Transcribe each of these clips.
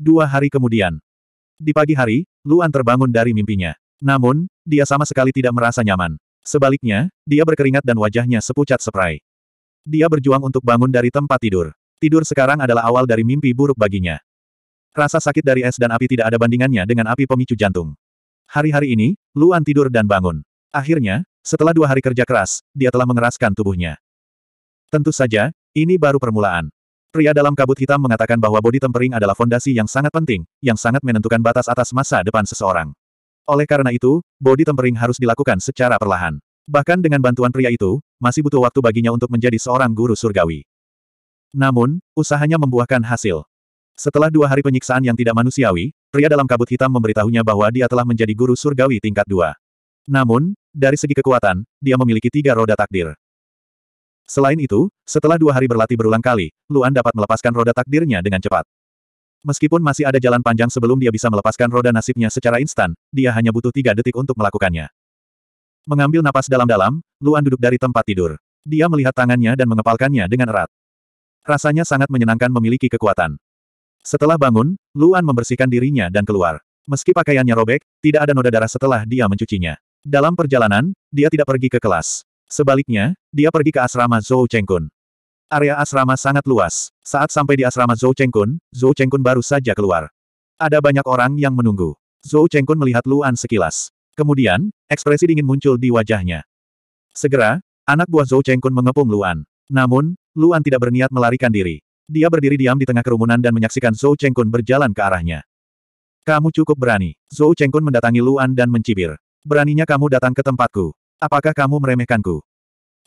Dua hari kemudian. Di pagi hari, Luan terbangun dari mimpinya. Namun, dia sama sekali tidak merasa nyaman. Sebaliknya, dia berkeringat dan wajahnya sepucat seprai. Dia berjuang untuk bangun dari tempat tidur. Tidur sekarang adalah awal dari mimpi buruk baginya. Rasa sakit dari es dan api tidak ada bandingannya dengan api pemicu jantung. Hari-hari ini, Luan tidur dan bangun. Akhirnya, setelah dua hari kerja keras, dia telah mengeraskan tubuhnya. Tentu saja, ini baru permulaan. Pria dalam kabut hitam mengatakan bahwa body tempering adalah fondasi yang sangat penting, yang sangat menentukan batas atas masa depan seseorang. Oleh karena itu, body tempering harus dilakukan secara perlahan. Bahkan dengan bantuan pria itu, masih butuh waktu baginya untuk menjadi seorang guru surgawi. Namun, usahanya membuahkan hasil. Setelah dua hari penyiksaan yang tidak manusiawi, Pria dalam kabut hitam memberitahunya bahwa dia telah menjadi guru surgawi tingkat dua. Namun, dari segi kekuatan, dia memiliki tiga roda takdir. Selain itu, setelah dua hari berlatih berulang kali, Luan dapat melepaskan roda takdirnya dengan cepat. Meskipun masih ada jalan panjang sebelum dia bisa melepaskan roda nasibnya secara instan, dia hanya butuh tiga detik untuk melakukannya. Mengambil napas dalam-dalam, Luan duduk dari tempat tidur. Dia melihat tangannya dan mengepalkannya dengan erat. Rasanya sangat menyenangkan memiliki kekuatan. Setelah bangun, Luan membersihkan dirinya dan keluar. Meski pakaiannya robek, tidak ada noda darah setelah dia mencucinya. Dalam perjalanan, dia tidak pergi ke kelas. Sebaliknya, dia pergi ke asrama Zhou Chengkun. Area asrama sangat luas. Saat sampai di asrama Zhou Chengkun, Zhou Chengkun baru saja keluar. Ada banyak orang yang menunggu. Zhou Chengkun melihat Luan sekilas. Kemudian, ekspresi dingin muncul di wajahnya. Segera, anak buah Zhou Chengkun mengepung Luan. Namun, Luan tidak berniat melarikan diri. Dia berdiri diam di tengah kerumunan dan menyaksikan Zhou Chengkun berjalan ke arahnya. Kamu cukup berani. Zhou Chengkun mendatangi Luan dan mencibir. Beraninya kamu datang ke tempatku. Apakah kamu meremehkanku?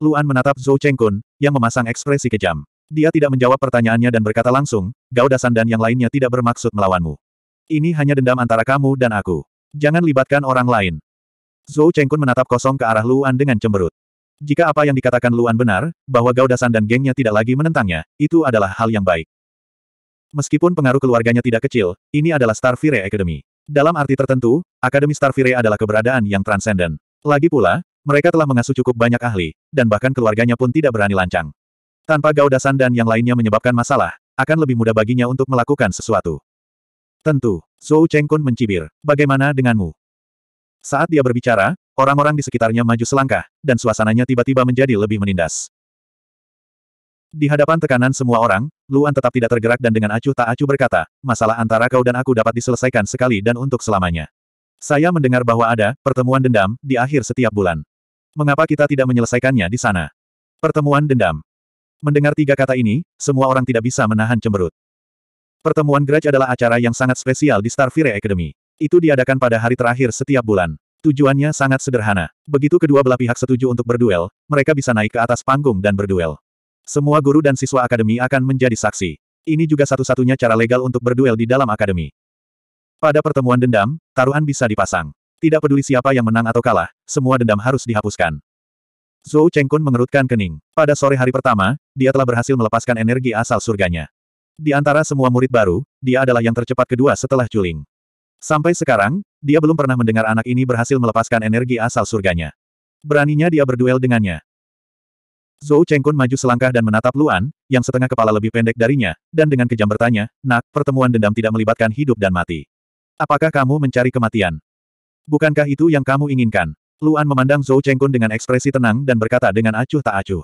Luan menatap Zhou Chengkun, yang memasang ekspresi kejam. Dia tidak menjawab pertanyaannya dan berkata langsung, Gao Dasan dan yang lainnya tidak bermaksud melawanmu. Ini hanya dendam antara kamu dan aku. Jangan libatkan orang lain. Zhou Chengkun menatap kosong ke arah Luan dengan cemberut. Jika apa yang dikatakan Luan benar, bahwa Gaudasan dan gengnya tidak lagi menentangnya, itu adalah hal yang baik. Meskipun pengaruh keluarganya tidak kecil, ini adalah Starfire Academy. Dalam arti tertentu, Akademi Starfire adalah keberadaan yang transenden. Lagi pula, mereka telah mengasuh cukup banyak ahli, dan bahkan keluarganya pun tidak berani lancang. Tanpa Gaudasan dan yang lainnya menyebabkan masalah, akan lebih mudah baginya untuk melakukan sesuatu. Tentu, Zhou Chengkun mencibir. Bagaimana denganmu? Saat dia berbicara, Orang-orang di sekitarnya maju selangkah, dan suasananya tiba-tiba menjadi lebih menindas. Di hadapan tekanan semua orang, Luan tetap tidak tergerak dan dengan acuh tak acuh berkata, masalah antara kau dan aku dapat diselesaikan sekali dan untuk selamanya. Saya mendengar bahwa ada pertemuan dendam di akhir setiap bulan. Mengapa kita tidak menyelesaikannya di sana? Pertemuan dendam. Mendengar tiga kata ini, semua orang tidak bisa menahan cemberut. Pertemuan Grudge adalah acara yang sangat spesial di Starfire Academy. Itu diadakan pada hari terakhir setiap bulan. Tujuannya sangat sederhana. Begitu kedua belah pihak setuju untuk berduel, mereka bisa naik ke atas panggung dan berduel. Semua guru dan siswa akademi akan menjadi saksi. Ini juga satu-satunya cara legal untuk berduel di dalam akademi. Pada pertemuan dendam, taruhan bisa dipasang. Tidak peduli siapa yang menang atau kalah, semua dendam harus dihapuskan. Zhou Chengkun mengerutkan kening. Pada sore hari pertama, dia telah berhasil melepaskan energi asal surganya. Di antara semua murid baru, dia adalah yang tercepat kedua setelah Juling. Sampai sekarang, dia belum pernah mendengar anak ini berhasil melepaskan energi asal surganya. Beraninya dia berduel dengannya. Zhou Chengkun maju selangkah dan menatap Luan, yang setengah kepala lebih pendek darinya, dan dengan kejam bertanya, Nak, pertemuan dendam tidak melibatkan hidup dan mati. Apakah kamu mencari kematian? Bukankah itu yang kamu inginkan? Luan memandang Zhou Chengkun dengan ekspresi tenang dan berkata dengan acuh tak acuh.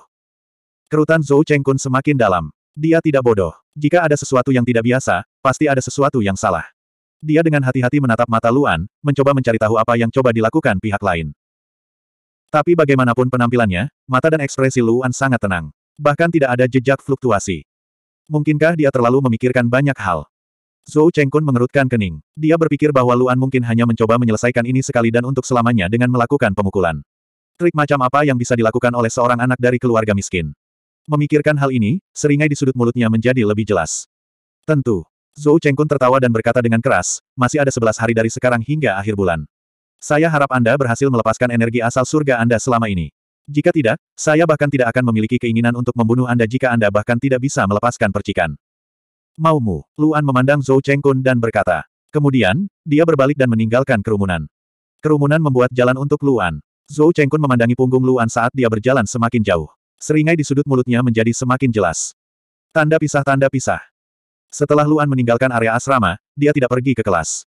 Kerutan Zhou Chengkun semakin dalam. Dia tidak bodoh. Jika ada sesuatu yang tidak biasa, pasti ada sesuatu yang salah. Dia dengan hati-hati menatap mata Luan, mencoba mencari tahu apa yang coba dilakukan pihak lain. Tapi bagaimanapun penampilannya, mata dan ekspresi Luan sangat tenang. Bahkan tidak ada jejak fluktuasi. Mungkinkah dia terlalu memikirkan banyak hal? Zhou Chengkun mengerutkan kening. Dia berpikir bahwa Luan mungkin hanya mencoba menyelesaikan ini sekali dan untuk selamanya dengan melakukan pemukulan. Trik macam apa yang bisa dilakukan oleh seorang anak dari keluarga miskin? Memikirkan hal ini, seringai di sudut mulutnya menjadi lebih jelas. Tentu, Zhou Chengkun tertawa dan berkata dengan keras, masih ada sebelas hari dari sekarang hingga akhir bulan. Saya harap Anda berhasil melepaskan energi asal surga Anda selama ini. Jika tidak, saya bahkan tidak akan memiliki keinginan untuk membunuh Anda jika Anda bahkan tidak bisa melepaskan percikan. Maumu, Luan memandang Zhou Chengkun dan berkata. Kemudian, dia berbalik dan meninggalkan kerumunan. Kerumunan membuat jalan untuk Luan. Zhou Chengkun memandangi punggung Luan saat dia berjalan semakin jauh. Seringai di sudut mulutnya menjadi semakin jelas. Tanda pisah-tanda pisah. Setelah Luan meninggalkan area asrama, dia tidak pergi ke kelas.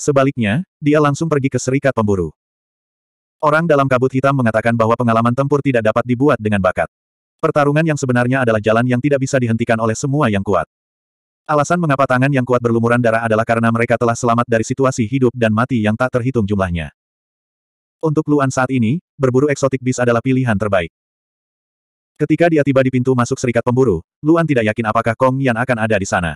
Sebaliknya, dia langsung pergi ke serikat pemburu. Orang dalam kabut hitam mengatakan bahwa pengalaman tempur tidak dapat dibuat dengan bakat. Pertarungan yang sebenarnya adalah jalan yang tidak bisa dihentikan oleh semua yang kuat. Alasan mengapa tangan yang kuat berlumuran darah adalah karena mereka telah selamat dari situasi hidup dan mati yang tak terhitung jumlahnya. Untuk Luan saat ini, berburu eksotik bis adalah pilihan terbaik. Ketika dia tiba di pintu masuk serikat pemburu, Luan tidak yakin apakah Kong Yan akan ada di sana.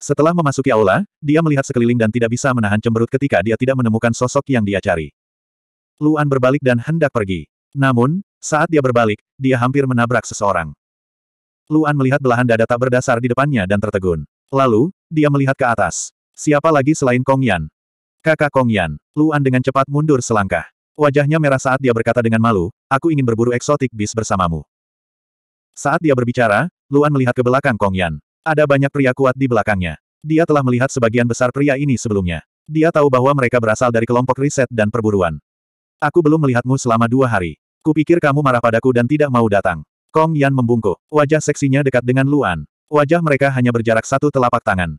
Setelah memasuki aula, dia melihat sekeliling dan tidak bisa menahan cemberut ketika dia tidak menemukan sosok yang dia cari. Luan berbalik dan hendak pergi. Namun, saat dia berbalik, dia hampir menabrak seseorang. Luan melihat belahan dada tak berdasar di depannya dan tertegun. Lalu, dia melihat ke atas. Siapa lagi selain Kong Yan? Kakak Kong Yan. Luan dengan cepat mundur selangkah. Wajahnya merah saat dia berkata dengan malu, aku ingin berburu eksotik bis bersamamu. Saat dia berbicara, Luan melihat ke belakang Kong Yan. Ada banyak pria kuat di belakangnya. Dia telah melihat sebagian besar pria ini sebelumnya. Dia tahu bahwa mereka berasal dari kelompok riset dan perburuan. Aku belum melihatmu selama dua hari. Kupikir kamu marah padaku dan tidak mau datang. Kong Yan membungkuk. Wajah seksinya dekat dengan Luan. Wajah mereka hanya berjarak satu telapak tangan.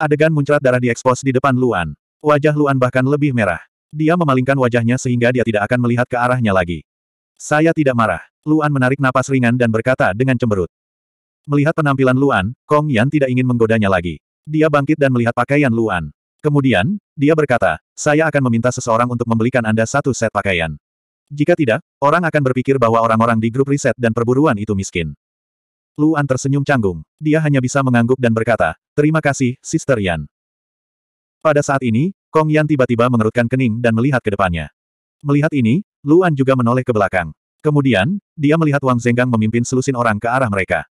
Adegan muncrat darah diekspos di depan Luan. Wajah Luan bahkan lebih merah. Dia memalingkan wajahnya sehingga dia tidak akan melihat ke arahnya lagi. Saya tidak marah. Luan menarik napas ringan dan berkata dengan cemberut. Melihat penampilan Luan, Kong Yan tidak ingin menggodanya lagi. Dia bangkit dan melihat pakaian Luan. Kemudian, dia berkata, saya akan meminta seseorang untuk membelikan Anda satu set pakaian. Jika tidak, orang akan berpikir bahwa orang-orang di grup riset dan perburuan itu miskin. Luan tersenyum canggung. Dia hanya bisa mengangguk dan berkata, terima kasih, Sister Yan. Pada saat ini, Kong Yan tiba-tiba mengerutkan kening dan melihat ke depannya. Melihat ini, Luan juga menoleh ke belakang. Kemudian, dia melihat Wang Zenggang memimpin selusin orang ke arah mereka.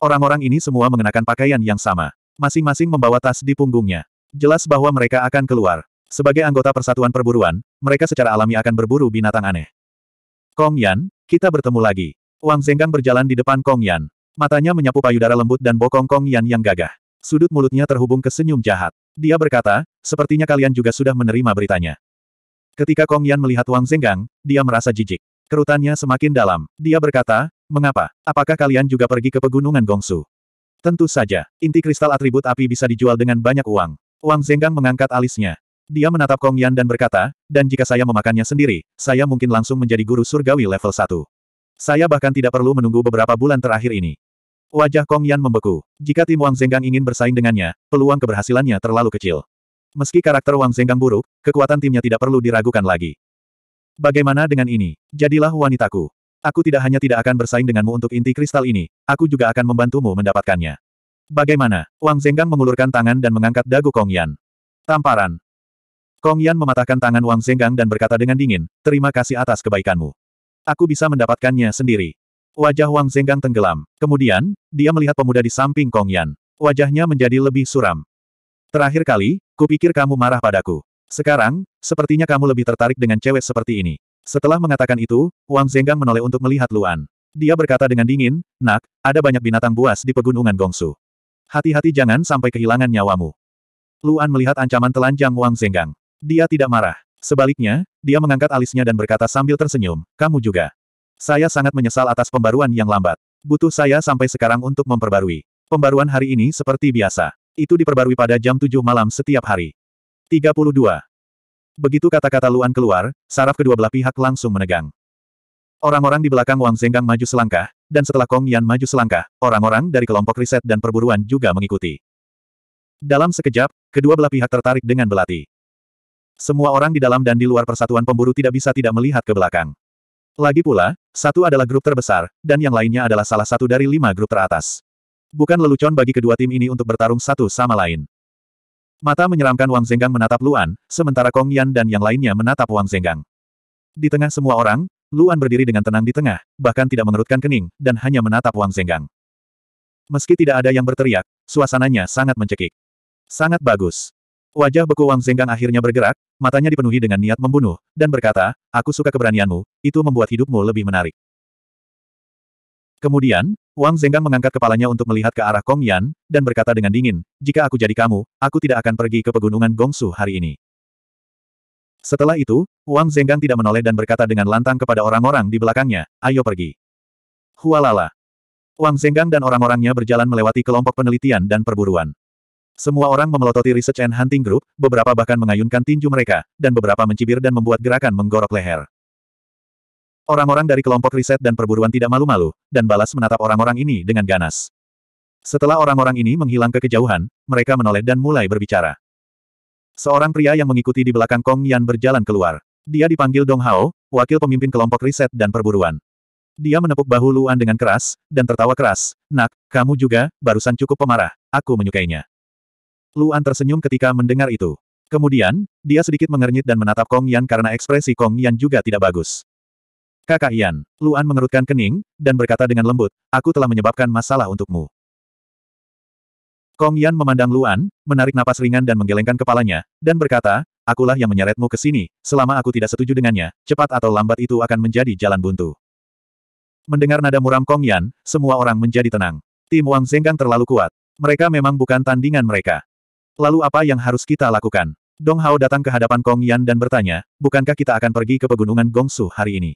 Orang-orang ini semua mengenakan pakaian yang sama. Masing-masing membawa tas di punggungnya. Jelas bahwa mereka akan keluar. Sebagai anggota Persatuan Perburuan, mereka secara alami akan berburu binatang aneh. Kong Yan, kita bertemu lagi. Wang Zenggang berjalan di depan Kong Yan. Matanya menyapu payudara lembut dan bokong Kong Yan yang gagah. Sudut mulutnya terhubung ke senyum jahat. Dia berkata, sepertinya kalian juga sudah menerima beritanya. Ketika Kong Yan melihat Wang Zenggang, dia merasa jijik. Kerutannya semakin dalam. Dia berkata, mengapa? Apakah kalian juga pergi ke pegunungan Gongsu? Tentu saja, inti kristal atribut api bisa dijual dengan banyak uang. Wang Zenggang mengangkat alisnya. Dia menatap Kong Yan dan berkata, dan jika saya memakannya sendiri, saya mungkin langsung menjadi guru surgawi level 1. Saya bahkan tidak perlu menunggu beberapa bulan terakhir ini. Wajah Kong Yan membeku. Jika tim Wang Zenggang ingin bersaing dengannya, peluang keberhasilannya terlalu kecil. Meski karakter Wang Zenggang buruk, kekuatan timnya tidak perlu diragukan lagi. Bagaimana dengan ini? Jadilah wanitaku. Aku tidak hanya tidak akan bersaing denganmu untuk inti kristal ini, aku juga akan membantumu mendapatkannya. Bagaimana? Wang Zenggang mengulurkan tangan dan mengangkat dagu Kong Yan. Tamparan. Kong Yan mematahkan tangan Wang Zenggang dan berkata dengan dingin, terima kasih atas kebaikanmu. Aku bisa mendapatkannya sendiri. Wajah Wang Zenggang tenggelam. Kemudian, dia melihat pemuda di samping Kong Yan. Wajahnya menjadi lebih suram. Terakhir kali, Kupikir kamu marah padaku. Sekarang, sepertinya kamu lebih tertarik dengan cewek seperti ini. Setelah mengatakan itu, Wang Zenggang menoleh untuk melihat Luan. Dia berkata dengan dingin, Nak, ada banyak binatang buas di pegunungan Gongsu. Hati-hati jangan sampai kehilangan nyawamu. Luan melihat ancaman telanjang Wang Zenggang. Dia tidak marah. Sebaliknya, dia mengangkat alisnya dan berkata sambil tersenyum, kamu juga. Saya sangat menyesal atas pembaruan yang lambat. Butuh saya sampai sekarang untuk memperbarui. Pembaruan hari ini seperti biasa. Itu diperbarui pada jam 7 malam setiap hari. 32. Begitu kata-kata Luan keluar, saraf kedua belah pihak langsung menegang. Orang-orang di belakang Wang Zenggang maju selangkah, dan setelah Kong Yan maju selangkah, orang-orang dari kelompok riset dan perburuan juga mengikuti. Dalam sekejap, kedua belah pihak tertarik dengan belati. Semua orang di dalam dan di luar persatuan pemburu tidak bisa tidak melihat ke belakang. Lagi pula, satu adalah grup terbesar, dan yang lainnya adalah salah satu dari lima grup teratas. Bukan lelucon bagi kedua tim ini untuk bertarung satu sama lain. Mata menyeramkan Wang Zenggang menatap Luan, sementara Kong Yan dan yang lainnya menatap Wang Zenggang. Di tengah semua orang, Luan berdiri dengan tenang di tengah, bahkan tidak mengerutkan kening, dan hanya menatap Wang Zenggang. Meski tidak ada yang berteriak, suasananya sangat mencekik. Sangat bagus. Wajah beku Wang Zenggang akhirnya bergerak, matanya dipenuhi dengan niat membunuh, dan berkata, aku suka keberanianmu, itu membuat hidupmu lebih menarik. Kemudian, Wang Zenggang mengangkat kepalanya untuk melihat ke arah Kong Yan, dan berkata dengan dingin, jika aku jadi kamu, aku tidak akan pergi ke pegunungan Gongsu hari ini. Setelah itu, Wang Zenggang tidak menoleh dan berkata dengan lantang kepada orang-orang di belakangnya, ayo pergi. Hualala. Wang Zenggang dan orang-orangnya berjalan melewati kelompok penelitian dan perburuan. Semua orang memelototi Research and Hunting Group, beberapa bahkan mengayunkan tinju mereka, dan beberapa mencibir dan membuat gerakan menggorok leher. Orang-orang dari kelompok riset dan perburuan tidak malu-malu, dan balas menatap orang-orang ini dengan ganas. Setelah orang-orang ini menghilang ke kejauhan, mereka menoleh dan mulai berbicara. Seorang pria yang mengikuti di belakang Kong Yan berjalan keluar. Dia dipanggil Dong Hao, wakil pemimpin kelompok riset dan perburuan. Dia menepuk bahu Luan dengan keras, dan tertawa keras. Nak, kamu juga, barusan cukup pemarah. Aku menyukainya. Luan tersenyum ketika mendengar itu. Kemudian, dia sedikit mengernyit dan menatap Kong Yan karena ekspresi Kong Yan juga tidak bagus. Kakak Ian, Luan mengerutkan kening, dan berkata dengan lembut, aku telah menyebabkan masalah untukmu. Kong Yan memandang Luan, menarik napas ringan dan menggelengkan kepalanya, dan berkata, akulah yang menyeretmu ke sini, selama aku tidak setuju dengannya, cepat atau lambat itu akan menjadi jalan buntu. Mendengar nada muram Kong Yan, semua orang menjadi tenang. Tim Wang Zenggang terlalu kuat. Mereka memang bukan tandingan mereka. Lalu apa yang harus kita lakukan? Dong Hao datang ke hadapan Kong Yan dan bertanya, bukankah kita akan pergi ke pegunungan Gongsu hari ini?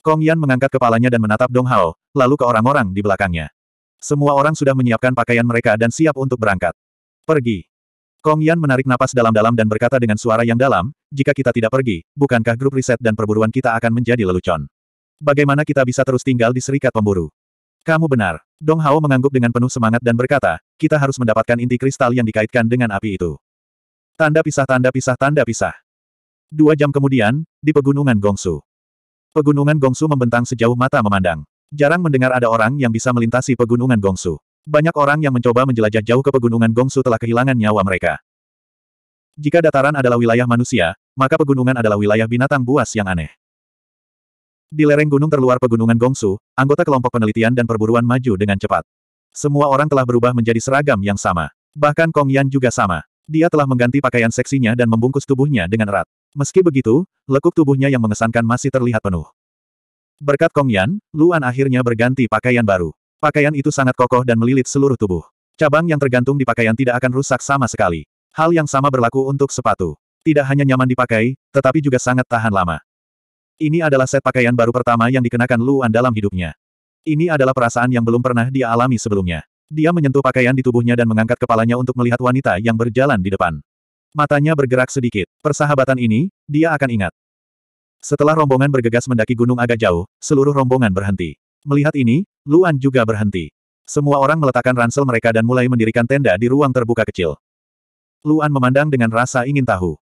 Kong Yan mengangkat kepalanya dan menatap Dong Hao, lalu ke orang-orang di belakangnya. Semua orang sudah menyiapkan pakaian mereka dan siap untuk berangkat. Pergi. Kong Yan menarik napas dalam-dalam dan berkata dengan suara yang dalam, jika kita tidak pergi, bukankah grup riset dan perburuan kita akan menjadi lelucon? Bagaimana kita bisa terus tinggal di serikat pemburu? Kamu benar. Dong Hao mengangguk dengan penuh semangat dan berkata, kita harus mendapatkan inti kristal yang dikaitkan dengan api itu. Tanda pisah tanda pisah tanda pisah. Dua jam kemudian, di pegunungan Gongsu. Pegunungan Gongsu membentang sejauh mata memandang. Jarang mendengar ada orang yang bisa melintasi pegunungan Gongsu. Banyak orang yang mencoba menjelajah jauh ke pegunungan Gongsu telah kehilangan nyawa mereka. Jika dataran adalah wilayah manusia, maka pegunungan adalah wilayah binatang buas yang aneh. Di lereng gunung terluar pegunungan Gongsu, anggota kelompok penelitian dan perburuan maju dengan cepat. Semua orang telah berubah menjadi seragam yang sama. Bahkan Kong Yan juga sama. Dia telah mengganti pakaian seksinya dan membungkus tubuhnya dengan erat. Meski begitu, lekuk tubuhnya yang mengesankan masih terlihat penuh. Berkat Kong Yan, Luan akhirnya berganti pakaian baru. Pakaian itu sangat kokoh dan melilit seluruh tubuh. Cabang yang tergantung di pakaian tidak akan rusak sama sekali. Hal yang sama berlaku untuk sepatu. Tidak hanya nyaman dipakai, tetapi juga sangat tahan lama. Ini adalah set pakaian baru pertama yang dikenakan Luan dalam hidupnya. Ini adalah perasaan yang belum pernah dia alami sebelumnya. Dia menyentuh pakaian di tubuhnya dan mengangkat kepalanya untuk melihat wanita yang berjalan di depan. Matanya bergerak sedikit. Persahabatan ini, dia akan ingat. Setelah rombongan bergegas mendaki gunung agak jauh, seluruh rombongan berhenti. Melihat ini, Luan juga berhenti. Semua orang meletakkan ransel mereka dan mulai mendirikan tenda di ruang terbuka kecil. Luan memandang dengan rasa ingin tahu.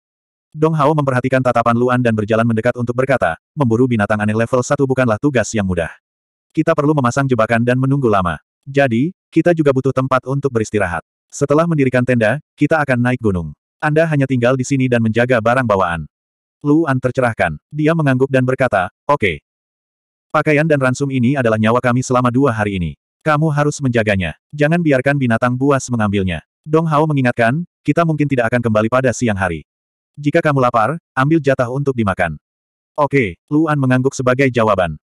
Dong Hao memperhatikan tatapan Luan dan berjalan mendekat untuk berkata, memburu binatang aneh level 1 bukanlah tugas yang mudah. Kita perlu memasang jebakan dan menunggu lama. Jadi, kita juga butuh tempat untuk beristirahat. Setelah mendirikan tenda, kita akan naik gunung. Anda hanya tinggal di sini dan menjaga barang bawaan. Luan tercerahkan. Dia mengangguk dan berkata, oke. Okay. Pakaian dan ransum ini adalah nyawa kami selama dua hari ini. Kamu harus menjaganya. Jangan biarkan binatang buas mengambilnya. Dong Hao mengingatkan, kita mungkin tidak akan kembali pada siang hari. Jika kamu lapar, ambil jatah untuk dimakan. Oke, Luan mengangguk sebagai jawaban.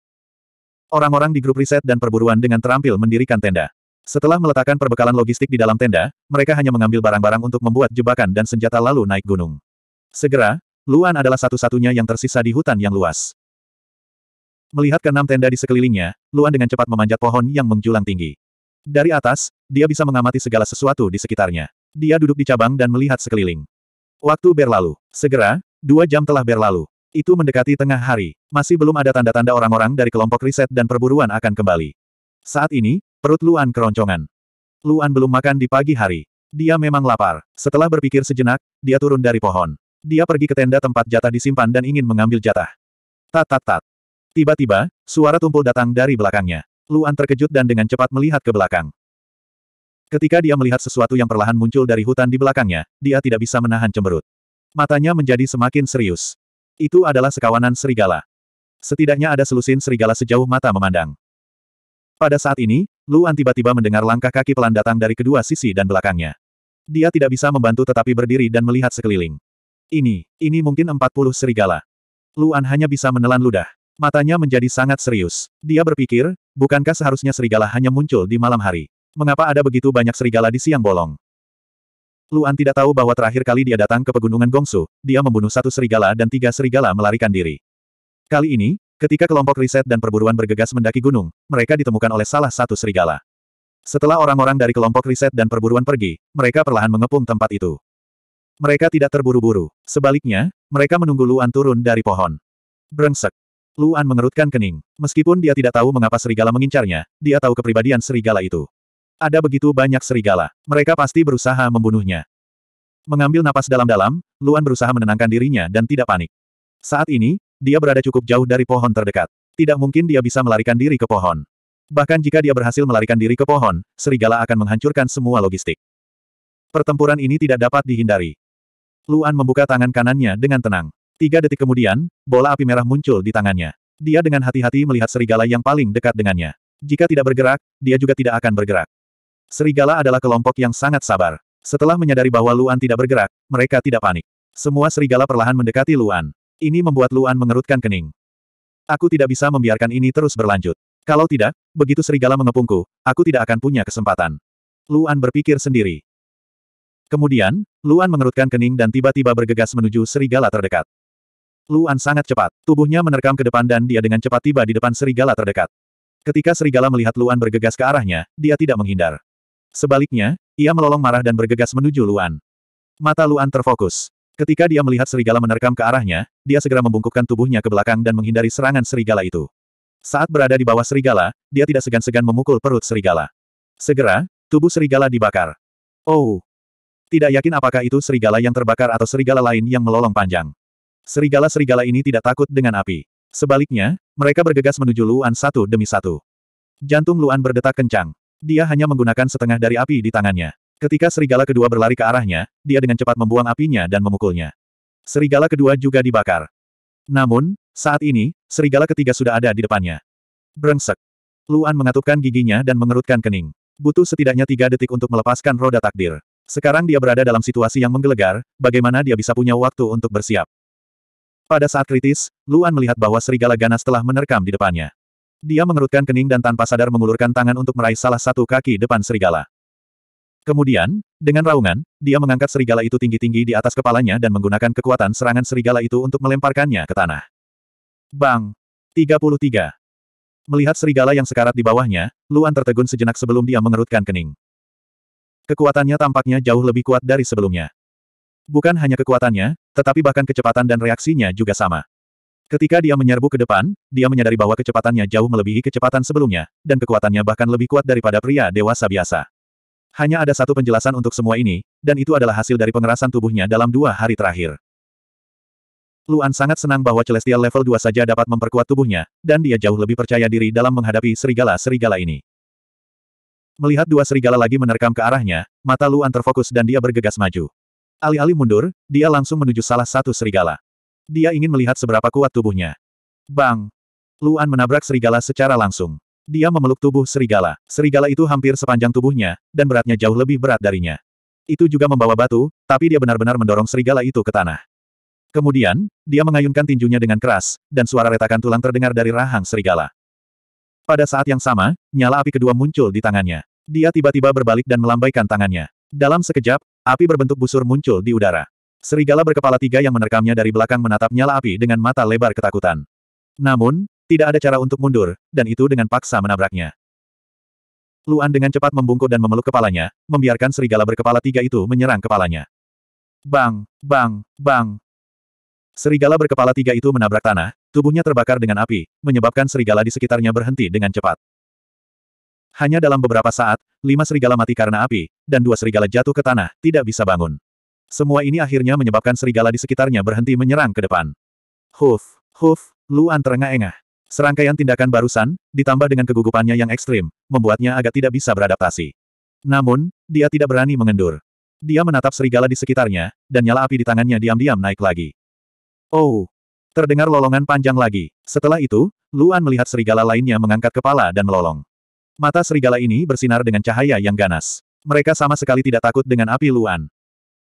Orang-orang di grup riset dan perburuan dengan terampil mendirikan tenda. Setelah meletakkan perbekalan logistik di dalam tenda, mereka hanya mengambil barang-barang untuk membuat jebakan dan senjata lalu naik gunung. Segera, Luan adalah satu-satunya yang tersisa di hutan yang luas. Melihat enam tenda di sekelilingnya, Luan dengan cepat memanjat pohon yang menjulang tinggi. Dari atas, dia bisa mengamati segala sesuatu di sekitarnya. Dia duduk di cabang dan melihat sekeliling. Waktu berlalu. Segera, dua jam telah berlalu. Itu mendekati tengah hari. Masih belum ada tanda-tanda orang-orang dari kelompok riset dan perburuan akan kembali. Saat ini, Perut Luan keroncongan. Luan belum makan di pagi hari. Dia memang lapar. Setelah berpikir sejenak, dia turun dari pohon. Dia pergi ke tenda tempat jatah disimpan dan ingin mengambil jatah. Tat tat tat. Tiba-tiba, suara tumpul datang dari belakangnya. Luan terkejut dan dengan cepat melihat ke belakang. Ketika dia melihat sesuatu yang perlahan muncul dari hutan di belakangnya, dia tidak bisa menahan cemberut. Matanya menjadi semakin serius. Itu adalah sekawanan serigala. Setidaknya ada selusin serigala sejauh mata memandang. Pada saat ini, Luan tiba-tiba mendengar langkah kaki pelan datang dari kedua sisi dan belakangnya. Dia tidak bisa membantu tetapi berdiri dan melihat sekeliling. Ini, ini mungkin 40 serigala. Luan hanya bisa menelan ludah. Matanya menjadi sangat serius. Dia berpikir, bukankah seharusnya serigala hanya muncul di malam hari? Mengapa ada begitu banyak serigala di siang bolong? Luan tidak tahu bahwa terakhir kali dia datang ke pegunungan Gongsu, dia membunuh satu serigala dan tiga serigala melarikan diri. Kali ini, Ketika kelompok riset dan perburuan bergegas mendaki gunung, mereka ditemukan oleh salah satu serigala. Setelah orang-orang dari kelompok riset dan perburuan pergi, mereka perlahan mengepung tempat itu. Mereka tidak terburu-buru. Sebaliknya, mereka menunggu Luan turun dari pohon. Brengsek. Luan mengerutkan kening. Meskipun dia tidak tahu mengapa serigala mengincarnya, dia tahu kepribadian serigala itu. Ada begitu banyak serigala. Mereka pasti berusaha membunuhnya. Mengambil napas dalam-dalam, Luan berusaha menenangkan dirinya dan tidak panik. Saat ini, dia berada cukup jauh dari pohon terdekat. Tidak mungkin dia bisa melarikan diri ke pohon. Bahkan jika dia berhasil melarikan diri ke pohon, serigala akan menghancurkan semua logistik. Pertempuran ini tidak dapat dihindari. Luan membuka tangan kanannya dengan tenang. Tiga detik kemudian, bola api merah muncul di tangannya. Dia dengan hati-hati melihat serigala yang paling dekat dengannya. Jika tidak bergerak, dia juga tidak akan bergerak. Serigala adalah kelompok yang sangat sabar. Setelah menyadari bahwa Luan tidak bergerak, mereka tidak panik. Semua serigala perlahan mendekati Luan. Ini membuat Luan mengerutkan kening. Aku tidak bisa membiarkan ini terus berlanjut. Kalau tidak, begitu serigala mengepungku, aku tidak akan punya kesempatan. Luan berpikir sendiri. Kemudian, Luan mengerutkan kening dan tiba-tiba bergegas menuju serigala terdekat. Luan sangat cepat, tubuhnya menerkam ke depan dan dia dengan cepat tiba di depan serigala terdekat. Ketika serigala melihat Luan bergegas ke arahnya, dia tidak menghindar. Sebaliknya, ia melolong marah dan bergegas menuju Luan. Mata Luan terfokus. Ketika dia melihat serigala menerkam ke arahnya, dia segera membungkukkan tubuhnya ke belakang dan menghindari serangan serigala itu. Saat berada di bawah serigala, dia tidak segan-segan memukul perut serigala. Segera, tubuh serigala dibakar. Oh! Tidak yakin apakah itu serigala yang terbakar atau serigala lain yang melolong panjang. Serigala-serigala ini tidak takut dengan api. Sebaliknya, mereka bergegas menuju Luan satu demi satu. Jantung Luan berdetak kencang. Dia hanya menggunakan setengah dari api di tangannya. Ketika serigala kedua berlari ke arahnya, dia dengan cepat membuang apinya dan memukulnya. Serigala kedua juga dibakar. Namun, saat ini, serigala ketiga sudah ada di depannya. Brengsek. Luan mengatupkan giginya dan mengerutkan kening. Butuh setidaknya tiga detik untuk melepaskan roda takdir. Sekarang dia berada dalam situasi yang menggelegar, bagaimana dia bisa punya waktu untuk bersiap. Pada saat kritis, Luan melihat bahwa serigala ganas telah menerkam di depannya. Dia mengerutkan kening dan tanpa sadar mengulurkan tangan untuk meraih salah satu kaki depan serigala. Kemudian, dengan raungan, dia mengangkat serigala itu tinggi-tinggi di atas kepalanya dan menggunakan kekuatan serangan serigala itu untuk melemparkannya ke tanah. Bang! 33. Melihat serigala yang sekarat di bawahnya, Luan tertegun sejenak sebelum dia mengerutkan kening. Kekuatannya tampaknya jauh lebih kuat dari sebelumnya. Bukan hanya kekuatannya, tetapi bahkan kecepatan dan reaksinya juga sama. Ketika dia menyerbu ke depan, dia menyadari bahwa kecepatannya jauh melebihi kecepatan sebelumnya, dan kekuatannya bahkan lebih kuat daripada pria dewasa biasa. Hanya ada satu penjelasan untuk semua ini, dan itu adalah hasil dari pengerasan tubuhnya dalam dua hari terakhir. Luan sangat senang bahwa Celestial level 2 saja dapat memperkuat tubuhnya, dan dia jauh lebih percaya diri dalam menghadapi serigala-serigala ini. Melihat dua serigala lagi menerkam ke arahnya, mata Luan terfokus dan dia bergegas maju. Alih-alih mundur, dia langsung menuju salah satu serigala. Dia ingin melihat seberapa kuat tubuhnya. Bang! Luan menabrak serigala secara langsung. Dia memeluk tubuh serigala. Serigala itu hampir sepanjang tubuhnya, dan beratnya jauh lebih berat darinya. Itu juga membawa batu, tapi dia benar-benar mendorong serigala itu ke tanah. Kemudian, dia mengayunkan tinjunya dengan keras, dan suara retakan tulang terdengar dari rahang serigala. Pada saat yang sama, nyala api kedua muncul di tangannya. Dia tiba-tiba berbalik dan melambaikan tangannya. Dalam sekejap, api berbentuk busur muncul di udara. Serigala berkepala tiga yang menerkamnya dari belakang menatap nyala api dengan mata lebar ketakutan. Namun, tidak ada cara untuk mundur, dan itu dengan paksa menabraknya. Luan dengan cepat membungkuk dan memeluk kepalanya, membiarkan serigala berkepala tiga itu menyerang kepalanya. Bang, bang, bang. Serigala berkepala tiga itu menabrak tanah, tubuhnya terbakar dengan api, menyebabkan serigala di sekitarnya berhenti dengan cepat. Hanya dalam beberapa saat, lima serigala mati karena api, dan dua serigala jatuh ke tanah, tidak bisa bangun. Semua ini akhirnya menyebabkan serigala di sekitarnya berhenti menyerang ke depan. Huf, huf, Luan terengah-engah. Serangkaian tindakan barusan, ditambah dengan kegugupannya yang ekstrim, membuatnya agak tidak bisa beradaptasi. Namun, dia tidak berani mengendur. Dia menatap serigala di sekitarnya, dan nyala api di tangannya diam-diam naik lagi. Oh! Terdengar lolongan panjang lagi. Setelah itu, Luan melihat serigala lainnya mengangkat kepala dan melolong. Mata serigala ini bersinar dengan cahaya yang ganas. Mereka sama sekali tidak takut dengan api Luan.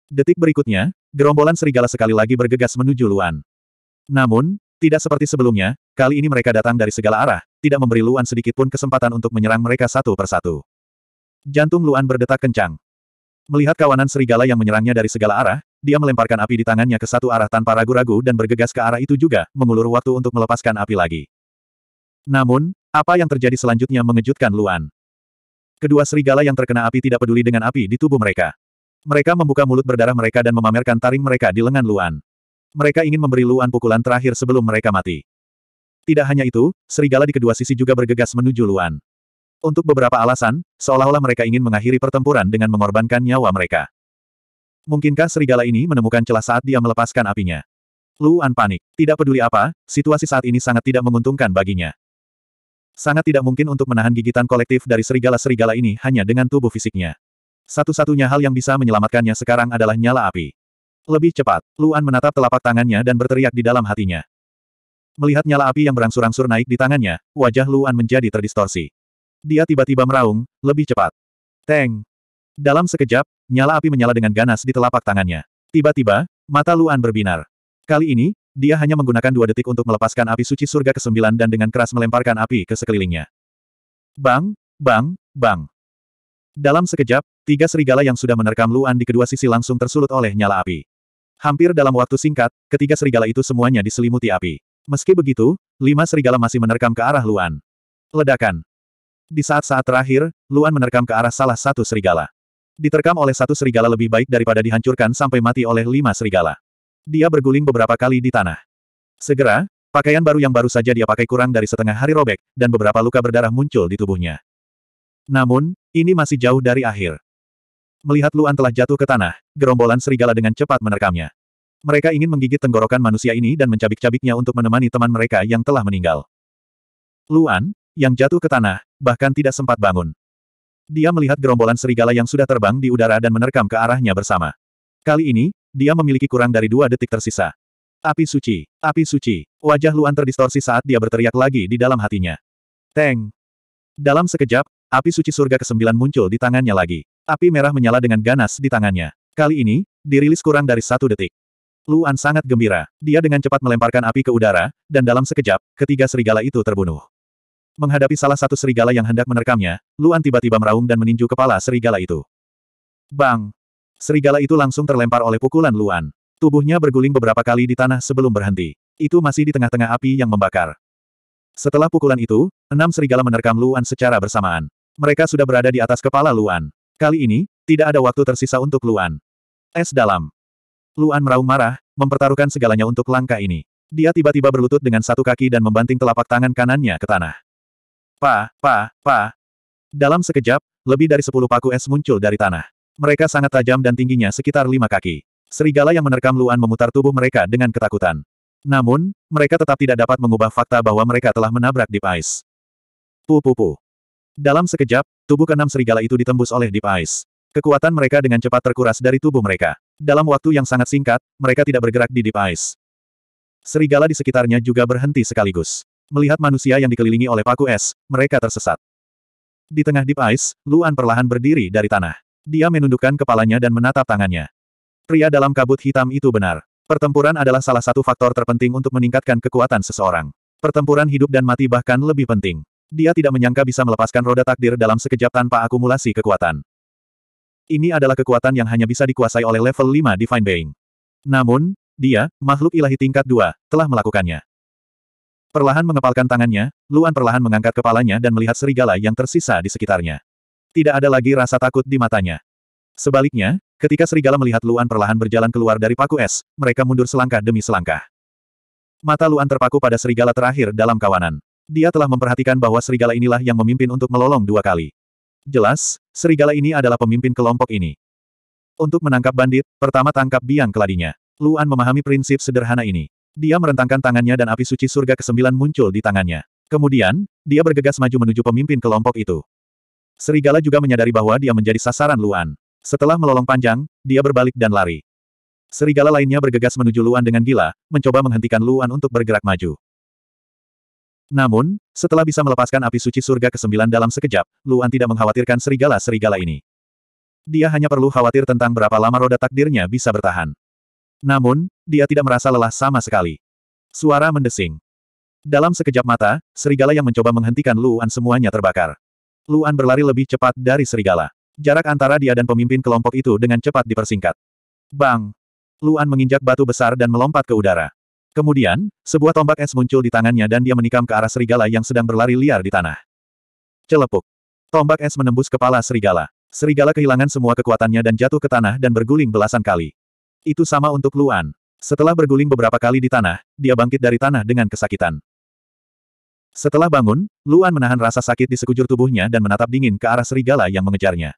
Detik berikutnya, gerombolan serigala sekali lagi bergegas menuju Luan. Namun, tidak seperti sebelumnya, kali ini mereka datang dari segala arah, tidak memberi Luan sedikitpun kesempatan untuk menyerang mereka satu persatu. Jantung Luan berdetak kencang. Melihat kawanan serigala yang menyerangnya dari segala arah, dia melemparkan api di tangannya ke satu arah tanpa ragu-ragu dan bergegas ke arah itu juga, mengulur waktu untuk melepaskan api lagi. Namun, apa yang terjadi selanjutnya mengejutkan Luan. Kedua serigala yang terkena api tidak peduli dengan api di tubuh mereka. Mereka membuka mulut berdarah mereka dan memamerkan taring mereka di lengan Luan. Mereka ingin memberi Luan pukulan terakhir sebelum mereka mati. Tidak hanya itu, serigala di kedua sisi juga bergegas menuju Luan. Untuk beberapa alasan, seolah-olah mereka ingin mengakhiri pertempuran dengan mengorbankan nyawa mereka. Mungkinkah serigala ini menemukan celah saat dia melepaskan apinya? Luan panik. Tidak peduli apa, situasi saat ini sangat tidak menguntungkan baginya. Sangat tidak mungkin untuk menahan gigitan kolektif dari serigala-serigala ini hanya dengan tubuh fisiknya. Satu-satunya hal yang bisa menyelamatkannya sekarang adalah nyala api. Lebih cepat, Luan menatap telapak tangannya dan berteriak di dalam hatinya. Melihat nyala api yang berangsur-angsur naik di tangannya, wajah Luan menjadi terdistorsi. Dia tiba-tiba meraung, lebih cepat. Teng! Dalam sekejap, nyala api menyala dengan ganas di telapak tangannya. Tiba-tiba, mata Luan berbinar. Kali ini, dia hanya menggunakan dua detik untuk melepaskan api suci surga ke-9 dan dengan keras melemparkan api ke sekelilingnya. Bang, bang, bang. Dalam sekejap, tiga serigala yang sudah menerkam Luan di kedua sisi langsung tersulut oleh nyala api. Hampir dalam waktu singkat, ketiga serigala itu semuanya diselimuti api. Meski begitu, lima serigala masih menerkam ke arah Luan. Ledakan. Di saat-saat terakhir, Luan menerkam ke arah salah satu serigala. Diterkam oleh satu serigala lebih baik daripada dihancurkan sampai mati oleh lima serigala. Dia berguling beberapa kali di tanah. Segera, pakaian baru yang baru saja dia pakai kurang dari setengah hari robek, dan beberapa luka berdarah muncul di tubuhnya. Namun, ini masih jauh dari akhir. Melihat Luan telah jatuh ke tanah, gerombolan serigala dengan cepat menerkamnya. Mereka ingin menggigit tenggorokan manusia ini dan mencabik-cabiknya untuk menemani teman mereka yang telah meninggal. Luan, yang jatuh ke tanah, bahkan tidak sempat bangun. Dia melihat gerombolan serigala yang sudah terbang di udara dan menerkam ke arahnya bersama. Kali ini, dia memiliki kurang dari dua detik tersisa. Api suci, api suci, wajah Luan terdistorsi saat dia berteriak lagi di dalam hatinya. Teng! Dalam sekejap, api suci surga ke-9 muncul di tangannya lagi. Api merah menyala dengan ganas di tangannya. Kali ini, dirilis kurang dari satu detik. Luan sangat gembira. Dia dengan cepat melemparkan api ke udara, dan dalam sekejap, ketiga serigala itu terbunuh. Menghadapi salah satu serigala yang hendak menerkamnya, Luan tiba-tiba meraung dan meninju kepala serigala itu. Bang! Serigala itu langsung terlempar oleh pukulan Luan. Tubuhnya berguling beberapa kali di tanah sebelum berhenti. Itu masih di tengah-tengah api yang membakar. Setelah pukulan itu, enam serigala menerkam Luan secara bersamaan. Mereka sudah berada di atas kepala Luan. Kali ini, tidak ada waktu tersisa untuk Luan. Es dalam. Luan meraung marah, mempertaruhkan segalanya untuk langkah ini. Dia tiba-tiba berlutut dengan satu kaki dan membanting telapak tangan kanannya ke tanah. Pa, pa, pa. Dalam sekejap, lebih dari sepuluh paku es muncul dari tanah. Mereka sangat tajam dan tingginya sekitar lima kaki. Serigala yang menerkam Luan memutar tubuh mereka dengan ketakutan. Namun, mereka tetap tidak dapat mengubah fakta bahwa mereka telah menabrak di Ice. Pu-pu-pu. Dalam sekejap, Tubuh keenam serigala itu ditembus oleh Deep Eyes. Kekuatan mereka dengan cepat terkuras dari tubuh mereka. Dalam waktu yang sangat singkat, mereka tidak bergerak di Deep Eyes. Serigala di sekitarnya juga berhenti sekaligus. Melihat manusia yang dikelilingi oleh paku es, mereka tersesat. Di tengah Deep Eyes, Luan perlahan berdiri dari tanah. Dia menundukkan kepalanya dan menatap tangannya. Pria dalam kabut hitam itu benar. Pertempuran adalah salah satu faktor terpenting untuk meningkatkan kekuatan seseorang. Pertempuran hidup dan mati bahkan lebih penting. Dia tidak menyangka bisa melepaskan roda takdir dalam sekejap tanpa akumulasi kekuatan. Ini adalah kekuatan yang hanya bisa dikuasai oleh level 5 Divine Being. Namun, dia, makhluk ilahi tingkat 2, telah melakukannya. Perlahan mengepalkan tangannya, Luan perlahan mengangkat kepalanya dan melihat serigala yang tersisa di sekitarnya. Tidak ada lagi rasa takut di matanya. Sebaliknya, ketika serigala melihat Luan perlahan berjalan keluar dari paku es, mereka mundur selangkah demi selangkah. Mata Luan terpaku pada serigala terakhir dalam kawanan. Dia telah memperhatikan bahwa serigala inilah yang memimpin untuk melolong dua kali. Jelas, serigala ini adalah pemimpin kelompok ini. Untuk menangkap bandit, pertama tangkap biang keladinya. Luan memahami prinsip sederhana ini. Dia merentangkan tangannya dan api suci surga ke-9 muncul di tangannya. Kemudian, dia bergegas maju menuju pemimpin kelompok itu. Serigala juga menyadari bahwa dia menjadi sasaran Luan. Setelah melolong panjang, dia berbalik dan lari. Serigala lainnya bergegas menuju Luan dengan gila, mencoba menghentikan Luan untuk bergerak maju. Namun, setelah bisa melepaskan api suci surga ke-9 dalam sekejap, Luan tidak mengkhawatirkan serigala-serigala ini. Dia hanya perlu khawatir tentang berapa lama roda takdirnya bisa bertahan. Namun, dia tidak merasa lelah sama sekali. Suara mendesing. Dalam sekejap mata, serigala yang mencoba menghentikan Luan semuanya terbakar. Luan berlari lebih cepat dari serigala. Jarak antara dia dan pemimpin kelompok itu dengan cepat dipersingkat. Bang! Luan menginjak batu besar dan melompat ke udara. Kemudian, sebuah tombak es muncul di tangannya dan dia menikam ke arah serigala yang sedang berlari liar di tanah. Celepuk. Tombak es menembus kepala serigala. Serigala kehilangan semua kekuatannya dan jatuh ke tanah dan berguling belasan kali. Itu sama untuk Luan. Setelah berguling beberapa kali di tanah, dia bangkit dari tanah dengan kesakitan. Setelah bangun, Luan menahan rasa sakit di sekujur tubuhnya dan menatap dingin ke arah serigala yang mengejarnya.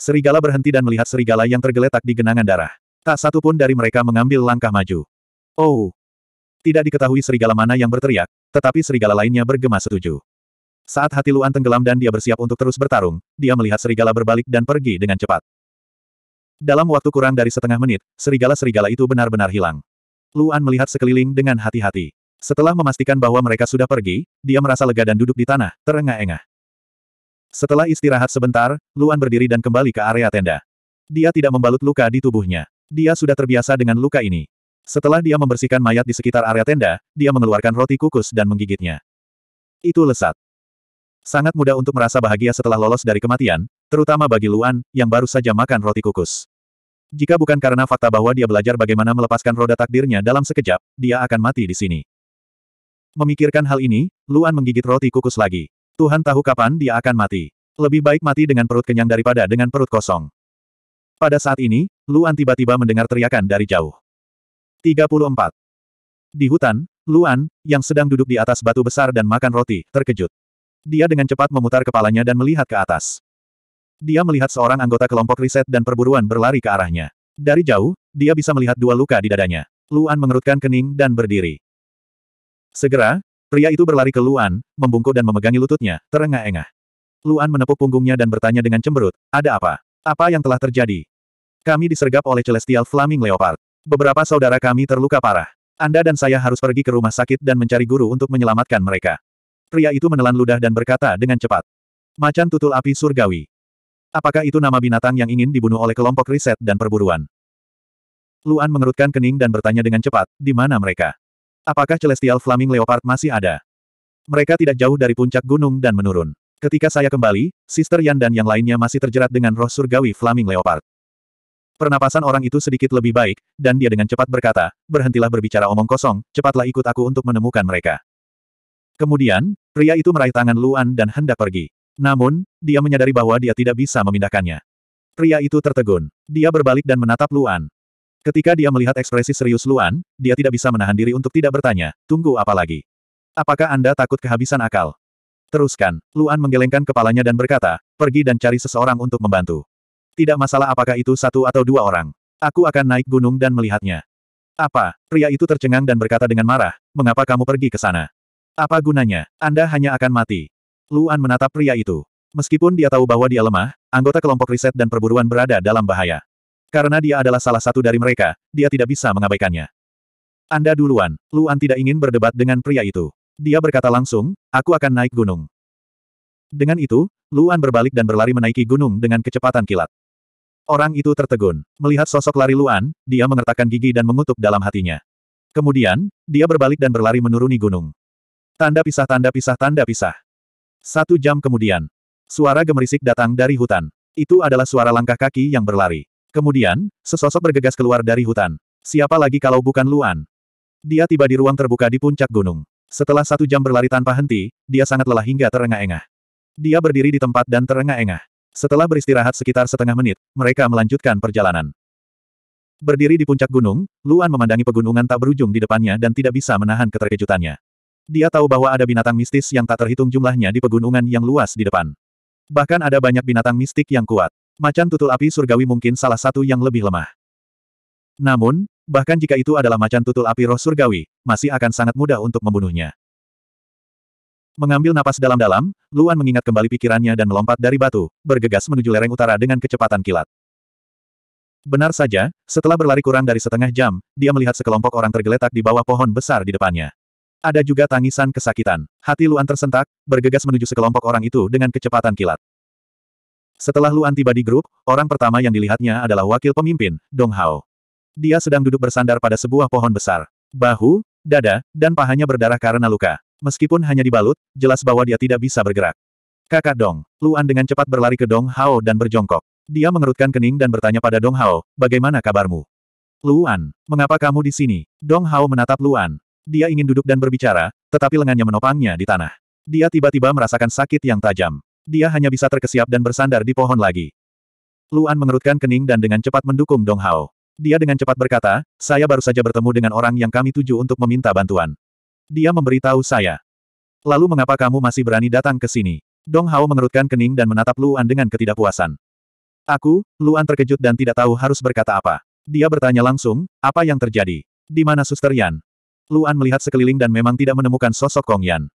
Serigala berhenti dan melihat serigala yang tergeletak di genangan darah. Tak satu pun dari mereka mengambil langkah maju. Oh! Tidak diketahui serigala mana yang berteriak, tetapi serigala lainnya bergema setuju. Saat hati Luan tenggelam dan dia bersiap untuk terus bertarung, dia melihat serigala berbalik dan pergi dengan cepat. Dalam waktu kurang dari setengah menit, serigala-serigala itu benar-benar hilang. Luan melihat sekeliling dengan hati-hati. Setelah memastikan bahwa mereka sudah pergi, dia merasa lega dan duduk di tanah, terengah-engah. Setelah istirahat sebentar, Luan berdiri dan kembali ke area tenda. Dia tidak membalut luka di tubuhnya. Dia sudah terbiasa dengan luka ini. Setelah dia membersihkan mayat di sekitar area tenda, dia mengeluarkan roti kukus dan menggigitnya. Itu lesat. Sangat mudah untuk merasa bahagia setelah lolos dari kematian, terutama bagi Luan, yang baru saja makan roti kukus. Jika bukan karena fakta bahwa dia belajar bagaimana melepaskan roda takdirnya dalam sekejap, dia akan mati di sini. Memikirkan hal ini, Luan menggigit roti kukus lagi. Tuhan tahu kapan dia akan mati. Lebih baik mati dengan perut kenyang daripada dengan perut kosong. Pada saat ini, Luan tiba-tiba mendengar teriakan dari jauh. 34. Di hutan, Luan, yang sedang duduk di atas batu besar dan makan roti, terkejut. Dia dengan cepat memutar kepalanya dan melihat ke atas. Dia melihat seorang anggota kelompok riset dan perburuan berlari ke arahnya. Dari jauh, dia bisa melihat dua luka di dadanya. Luan mengerutkan kening dan berdiri. Segera, pria itu berlari ke Luan, membungkuk dan memegangi lututnya, terengah-engah. Luan menepuk punggungnya dan bertanya dengan cemberut, ada apa? Apa yang telah terjadi? Kami disergap oleh Celestial Flaming Leopard. Beberapa saudara kami terluka parah. Anda dan saya harus pergi ke rumah sakit dan mencari guru untuk menyelamatkan mereka. Pria itu menelan ludah dan berkata dengan cepat. Macan tutul api surgawi. Apakah itu nama binatang yang ingin dibunuh oleh kelompok riset dan perburuan? Luan mengerutkan kening dan bertanya dengan cepat, di mana mereka? Apakah Celestial Flaming Leopard masih ada? Mereka tidak jauh dari puncak gunung dan menurun. Ketika saya kembali, Sister Yan dan yang lainnya masih terjerat dengan roh surgawi Flaming Leopard. Pernapasan orang itu sedikit lebih baik, dan dia dengan cepat berkata, berhentilah berbicara omong kosong, cepatlah ikut aku untuk menemukan mereka. Kemudian, pria itu meraih tangan Luan dan hendak pergi. Namun, dia menyadari bahwa dia tidak bisa memindahkannya. Pria itu tertegun. Dia berbalik dan menatap Luan. Ketika dia melihat ekspresi serius Luan, dia tidak bisa menahan diri untuk tidak bertanya, tunggu apa lagi? Apakah Anda takut kehabisan akal? Teruskan, Luan menggelengkan kepalanya dan berkata, pergi dan cari seseorang untuk membantu. Tidak masalah apakah itu satu atau dua orang. Aku akan naik gunung dan melihatnya. Apa? Pria itu tercengang dan berkata dengan marah, mengapa kamu pergi ke sana? Apa gunanya? Anda hanya akan mati. Luan menatap pria itu. Meskipun dia tahu bahwa dia lemah, anggota kelompok riset dan perburuan berada dalam bahaya. Karena dia adalah salah satu dari mereka, dia tidak bisa mengabaikannya. Anda duluan, Luan tidak ingin berdebat dengan pria itu. Dia berkata langsung, aku akan naik gunung. Dengan itu, Luan berbalik dan berlari menaiki gunung dengan kecepatan kilat. Orang itu tertegun. Melihat sosok lari Luan, dia mengertakkan gigi dan mengutuk dalam hatinya. Kemudian, dia berbalik dan berlari menuruni gunung. Tanda pisah tanda pisah tanda pisah. Satu jam kemudian, suara gemerisik datang dari hutan. Itu adalah suara langkah kaki yang berlari. Kemudian, sesosok bergegas keluar dari hutan. Siapa lagi kalau bukan Luan? Dia tiba di ruang terbuka di puncak gunung. Setelah satu jam berlari tanpa henti, dia sangat lelah hingga terengah-engah. Dia berdiri di tempat dan terengah-engah. Setelah beristirahat sekitar setengah menit, mereka melanjutkan perjalanan. Berdiri di puncak gunung, Luan memandangi pegunungan tak berujung di depannya dan tidak bisa menahan keterkejutannya. Dia tahu bahwa ada binatang mistis yang tak terhitung jumlahnya di pegunungan yang luas di depan. Bahkan ada banyak binatang mistik yang kuat. Macan tutul api surgawi mungkin salah satu yang lebih lemah. Namun, bahkan jika itu adalah macan tutul api roh surgawi, masih akan sangat mudah untuk membunuhnya. Mengambil napas dalam-dalam, Luan mengingat kembali pikirannya dan melompat dari batu, bergegas menuju lereng utara dengan kecepatan kilat. Benar saja, setelah berlari kurang dari setengah jam, dia melihat sekelompok orang tergeletak di bawah pohon besar di depannya. Ada juga tangisan kesakitan. Hati Luan tersentak, bergegas menuju sekelompok orang itu dengan kecepatan kilat. Setelah Luan tiba di grup, orang pertama yang dilihatnya adalah wakil pemimpin, Dong Hao. Dia sedang duduk bersandar pada sebuah pohon besar. Bahu, dada, dan pahanya berdarah karena luka. Meskipun hanya dibalut, jelas bahwa dia tidak bisa bergerak. Kakak Dong, Luan dengan cepat berlari ke Dong Hao dan berjongkok. Dia mengerutkan kening dan bertanya pada Dong Hao, bagaimana kabarmu? Luan, mengapa kamu di sini? Dong Hao menatap Luan. Dia ingin duduk dan berbicara, tetapi lengannya menopangnya di tanah. Dia tiba-tiba merasakan sakit yang tajam. Dia hanya bisa terkesiap dan bersandar di pohon lagi. Luan mengerutkan kening dan dengan cepat mendukung Dong Hao. Dia dengan cepat berkata, saya baru saja bertemu dengan orang yang kami tuju untuk meminta bantuan. Dia memberitahu saya. Lalu mengapa kamu masih berani datang ke sini? Dong Hao mengerutkan kening dan menatap Luan dengan ketidakpuasan. Aku, Luan terkejut dan tidak tahu harus berkata apa. Dia bertanya langsung, apa yang terjadi? Di mana Suster Yan? Luan melihat sekeliling dan memang tidak menemukan sosok Kong Yan.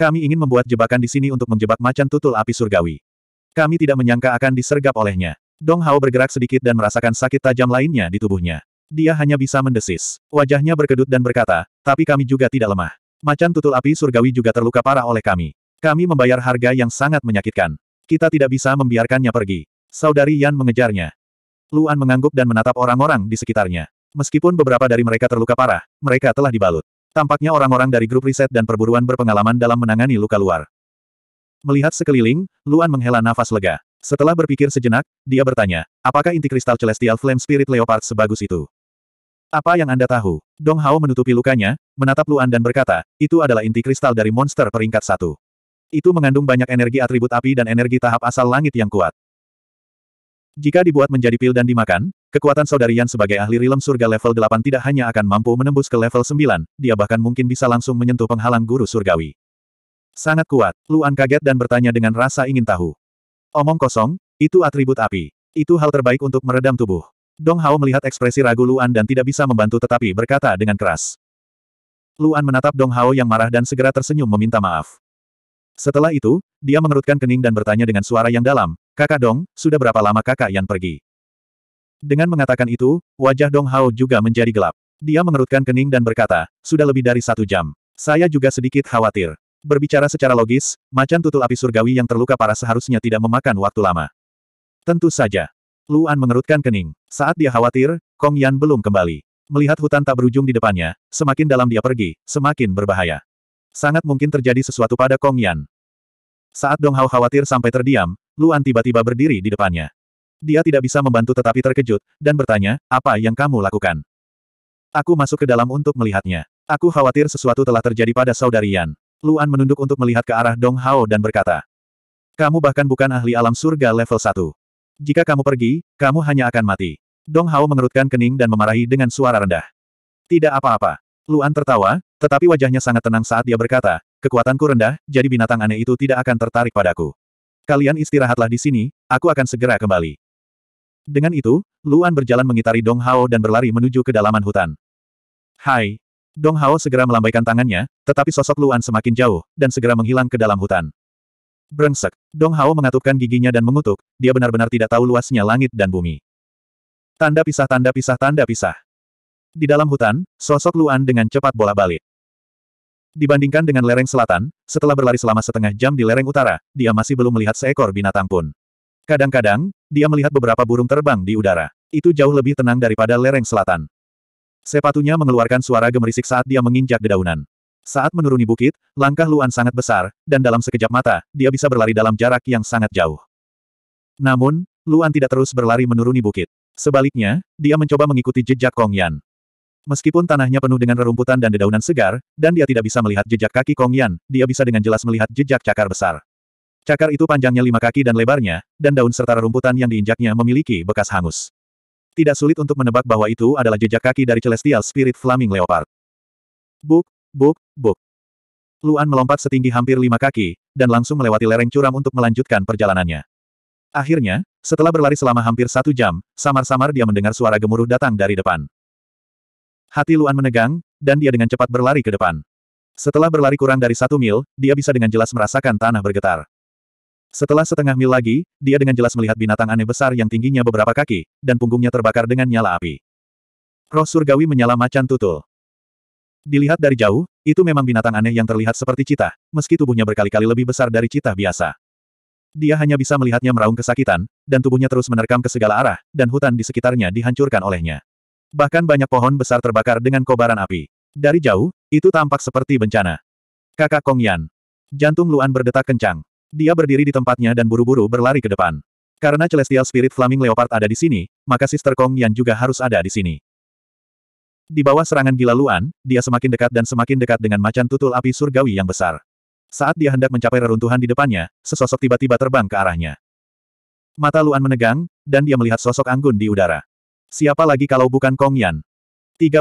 Kami ingin membuat jebakan di sini untuk menjebak macan tutul api surgawi. Kami tidak menyangka akan disergap olehnya. Dong Hao bergerak sedikit dan merasakan sakit tajam lainnya di tubuhnya. Dia hanya bisa mendesis. Wajahnya berkedut dan berkata, tapi kami juga tidak lemah. Macan tutul api surgawi juga terluka parah oleh kami. Kami membayar harga yang sangat menyakitkan. Kita tidak bisa membiarkannya pergi. Saudari Yan mengejarnya. Luan mengangguk dan menatap orang-orang di sekitarnya. Meskipun beberapa dari mereka terluka parah, mereka telah dibalut. Tampaknya orang-orang dari grup riset dan perburuan berpengalaman dalam menangani luka luar. Melihat sekeliling, Luan menghela nafas lega. Setelah berpikir sejenak, dia bertanya, apakah inti kristal Celestial Flame Spirit Leopard sebagus itu? Apa yang Anda tahu? Dong Hao menutupi lukanya, menatap Luan dan berkata, itu adalah inti kristal dari monster peringkat satu. Itu mengandung banyak energi atribut api dan energi tahap asal langit yang kuat. Jika dibuat menjadi pil dan dimakan, kekuatan saudari Yan sebagai ahli rilem surga level 8 tidak hanya akan mampu menembus ke level 9, dia bahkan mungkin bisa langsung menyentuh penghalang guru surgawi. Sangat kuat, Luan kaget dan bertanya dengan rasa ingin tahu. Omong kosong, itu atribut api. Itu hal terbaik untuk meredam tubuh. Dong Hao melihat ekspresi ragu Luan dan tidak bisa membantu tetapi berkata dengan keras. Luan menatap Dong Hao yang marah dan segera tersenyum meminta maaf. Setelah itu, dia mengerutkan kening dan bertanya dengan suara yang dalam, Kakak Dong, sudah berapa lama kakak yang pergi? Dengan mengatakan itu, wajah Dong Hao juga menjadi gelap. Dia mengerutkan kening dan berkata, sudah lebih dari satu jam. Saya juga sedikit khawatir. Berbicara secara logis, macan tutul api surgawi yang terluka parah seharusnya tidak memakan waktu lama. Tentu saja, Luan mengerutkan kening. Saat dia khawatir, Kong Yan belum kembali. Melihat hutan tak berujung di depannya, semakin dalam dia pergi, semakin berbahaya. Sangat mungkin terjadi sesuatu pada Kong Yan. Saat Dong Hao khawatir sampai terdiam, Luan tiba-tiba berdiri di depannya. Dia tidak bisa membantu tetapi terkejut, dan bertanya, apa yang kamu lakukan? Aku masuk ke dalam untuk melihatnya. Aku khawatir sesuatu telah terjadi pada saudari Yan. Luan menunduk untuk melihat ke arah Dong Hao dan berkata, Kamu bahkan bukan ahli alam surga level 1. Jika kamu pergi, kamu hanya akan mati. Dong Hao mengerutkan kening dan memarahi dengan suara rendah. Tidak apa-apa. Luan tertawa, tetapi wajahnya sangat tenang saat dia berkata, kekuatanku rendah, jadi binatang aneh itu tidak akan tertarik padaku. Kalian istirahatlah di sini, aku akan segera kembali. Dengan itu, Luan berjalan mengitari Dong Hao dan berlari menuju kedalaman hutan. Hai! Dong Hao segera melambaikan tangannya, tetapi sosok Luan semakin jauh, dan segera menghilang ke dalam hutan. Brengsek. Dong Hao mengatupkan giginya dan mengutuk, dia benar-benar tidak tahu luasnya langit dan bumi. Tanda pisah tanda pisah tanda pisah. Di dalam hutan, sosok Luan dengan cepat bola balik. Dibandingkan dengan lereng selatan, setelah berlari selama setengah jam di lereng utara, dia masih belum melihat seekor binatang pun. Kadang-kadang, dia melihat beberapa burung terbang di udara. Itu jauh lebih tenang daripada lereng selatan. Sepatunya mengeluarkan suara gemerisik saat dia menginjak dedaunan. Saat menuruni bukit, langkah Luan sangat besar, dan dalam sekejap mata, dia bisa berlari dalam jarak yang sangat jauh. Namun, Luan tidak terus berlari menuruni bukit. Sebaliknya, dia mencoba mengikuti jejak Kong Yan. Meskipun tanahnya penuh dengan rerumputan dan dedaunan segar, dan dia tidak bisa melihat jejak kaki Kong Yan, dia bisa dengan jelas melihat jejak cakar besar. Cakar itu panjangnya lima kaki dan lebarnya, dan daun serta rerumputan yang diinjaknya memiliki bekas hangus. Tidak sulit untuk menebak bahwa itu adalah jejak kaki dari Celestial Spirit Flaming Leopard. Buk, Buk, buk. Luan melompat setinggi hampir lima kaki, dan langsung melewati lereng curam untuk melanjutkan perjalanannya. Akhirnya, setelah berlari selama hampir satu jam, samar-samar dia mendengar suara gemuruh datang dari depan. Hati Luan menegang, dan dia dengan cepat berlari ke depan. Setelah berlari kurang dari satu mil, dia bisa dengan jelas merasakan tanah bergetar. Setelah setengah mil lagi, dia dengan jelas melihat binatang aneh besar yang tingginya beberapa kaki, dan punggungnya terbakar dengan nyala api. Roh surgawi menyala macan tutul. Dilihat dari jauh, itu memang binatang aneh yang terlihat seperti cita, meski tubuhnya berkali-kali lebih besar dari cita biasa. Dia hanya bisa melihatnya meraung kesakitan, dan tubuhnya terus menerkam ke segala arah, dan hutan di sekitarnya dihancurkan olehnya. Bahkan banyak pohon besar terbakar dengan kobaran api. Dari jauh, itu tampak seperti bencana. Kakak Kong Yan. Jantung Luan berdetak kencang. Dia berdiri di tempatnya dan buru-buru berlari ke depan. Karena Celestial Spirit Flaming Leopard ada di sini, maka Sister Kong Yan juga harus ada di sini. Di bawah serangan gila Luan, dia semakin dekat dan semakin dekat dengan macan tutul api surgawi yang besar. Saat dia hendak mencapai reruntuhan di depannya, sesosok tiba-tiba terbang ke arahnya. Mata Luan menegang, dan dia melihat sosok anggun di udara. Siapa lagi kalau bukan Kong Yan? 35.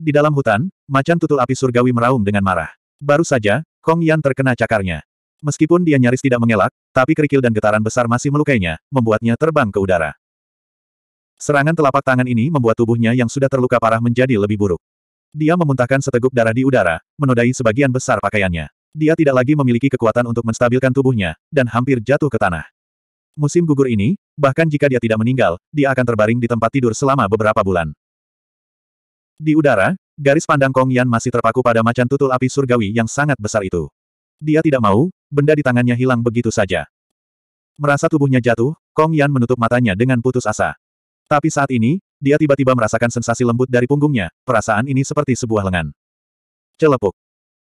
Di dalam hutan, macan tutul api surgawi meraung dengan marah. Baru saja, Kong Yan terkena cakarnya. Meskipun dia nyaris tidak mengelak, tapi kerikil dan getaran besar masih melukainya, membuatnya terbang ke udara. Serangan telapak tangan ini membuat tubuhnya yang sudah terluka parah menjadi lebih buruk. Dia memuntahkan seteguk darah di udara, menodai sebagian besar pakaiannya. Dia tidak lagi memiliki kekuatan untuk menstabilkan tubuhnya, dan hampir jatuh ke tanah. Musim gugur ini, bahkan jika dia tidak meninggal, dia akan terbaring di tempat tidur selama beberapa bulan. Di udara, garis pandang Kong Yan masih terpaku pada macan tutul api surgawi yang sangat besar itu. Dia tidak mau, benda di tangannya hilang begitu saja. Merasa tubuhnya jatuh, Kong Yan menutup matanya dengan putus asa. Tapi saat ini, dia tiba-tiba merasakan sensasi lembut dari punggungnya, perasaan ini seperti sebuah lengan. Celepuk.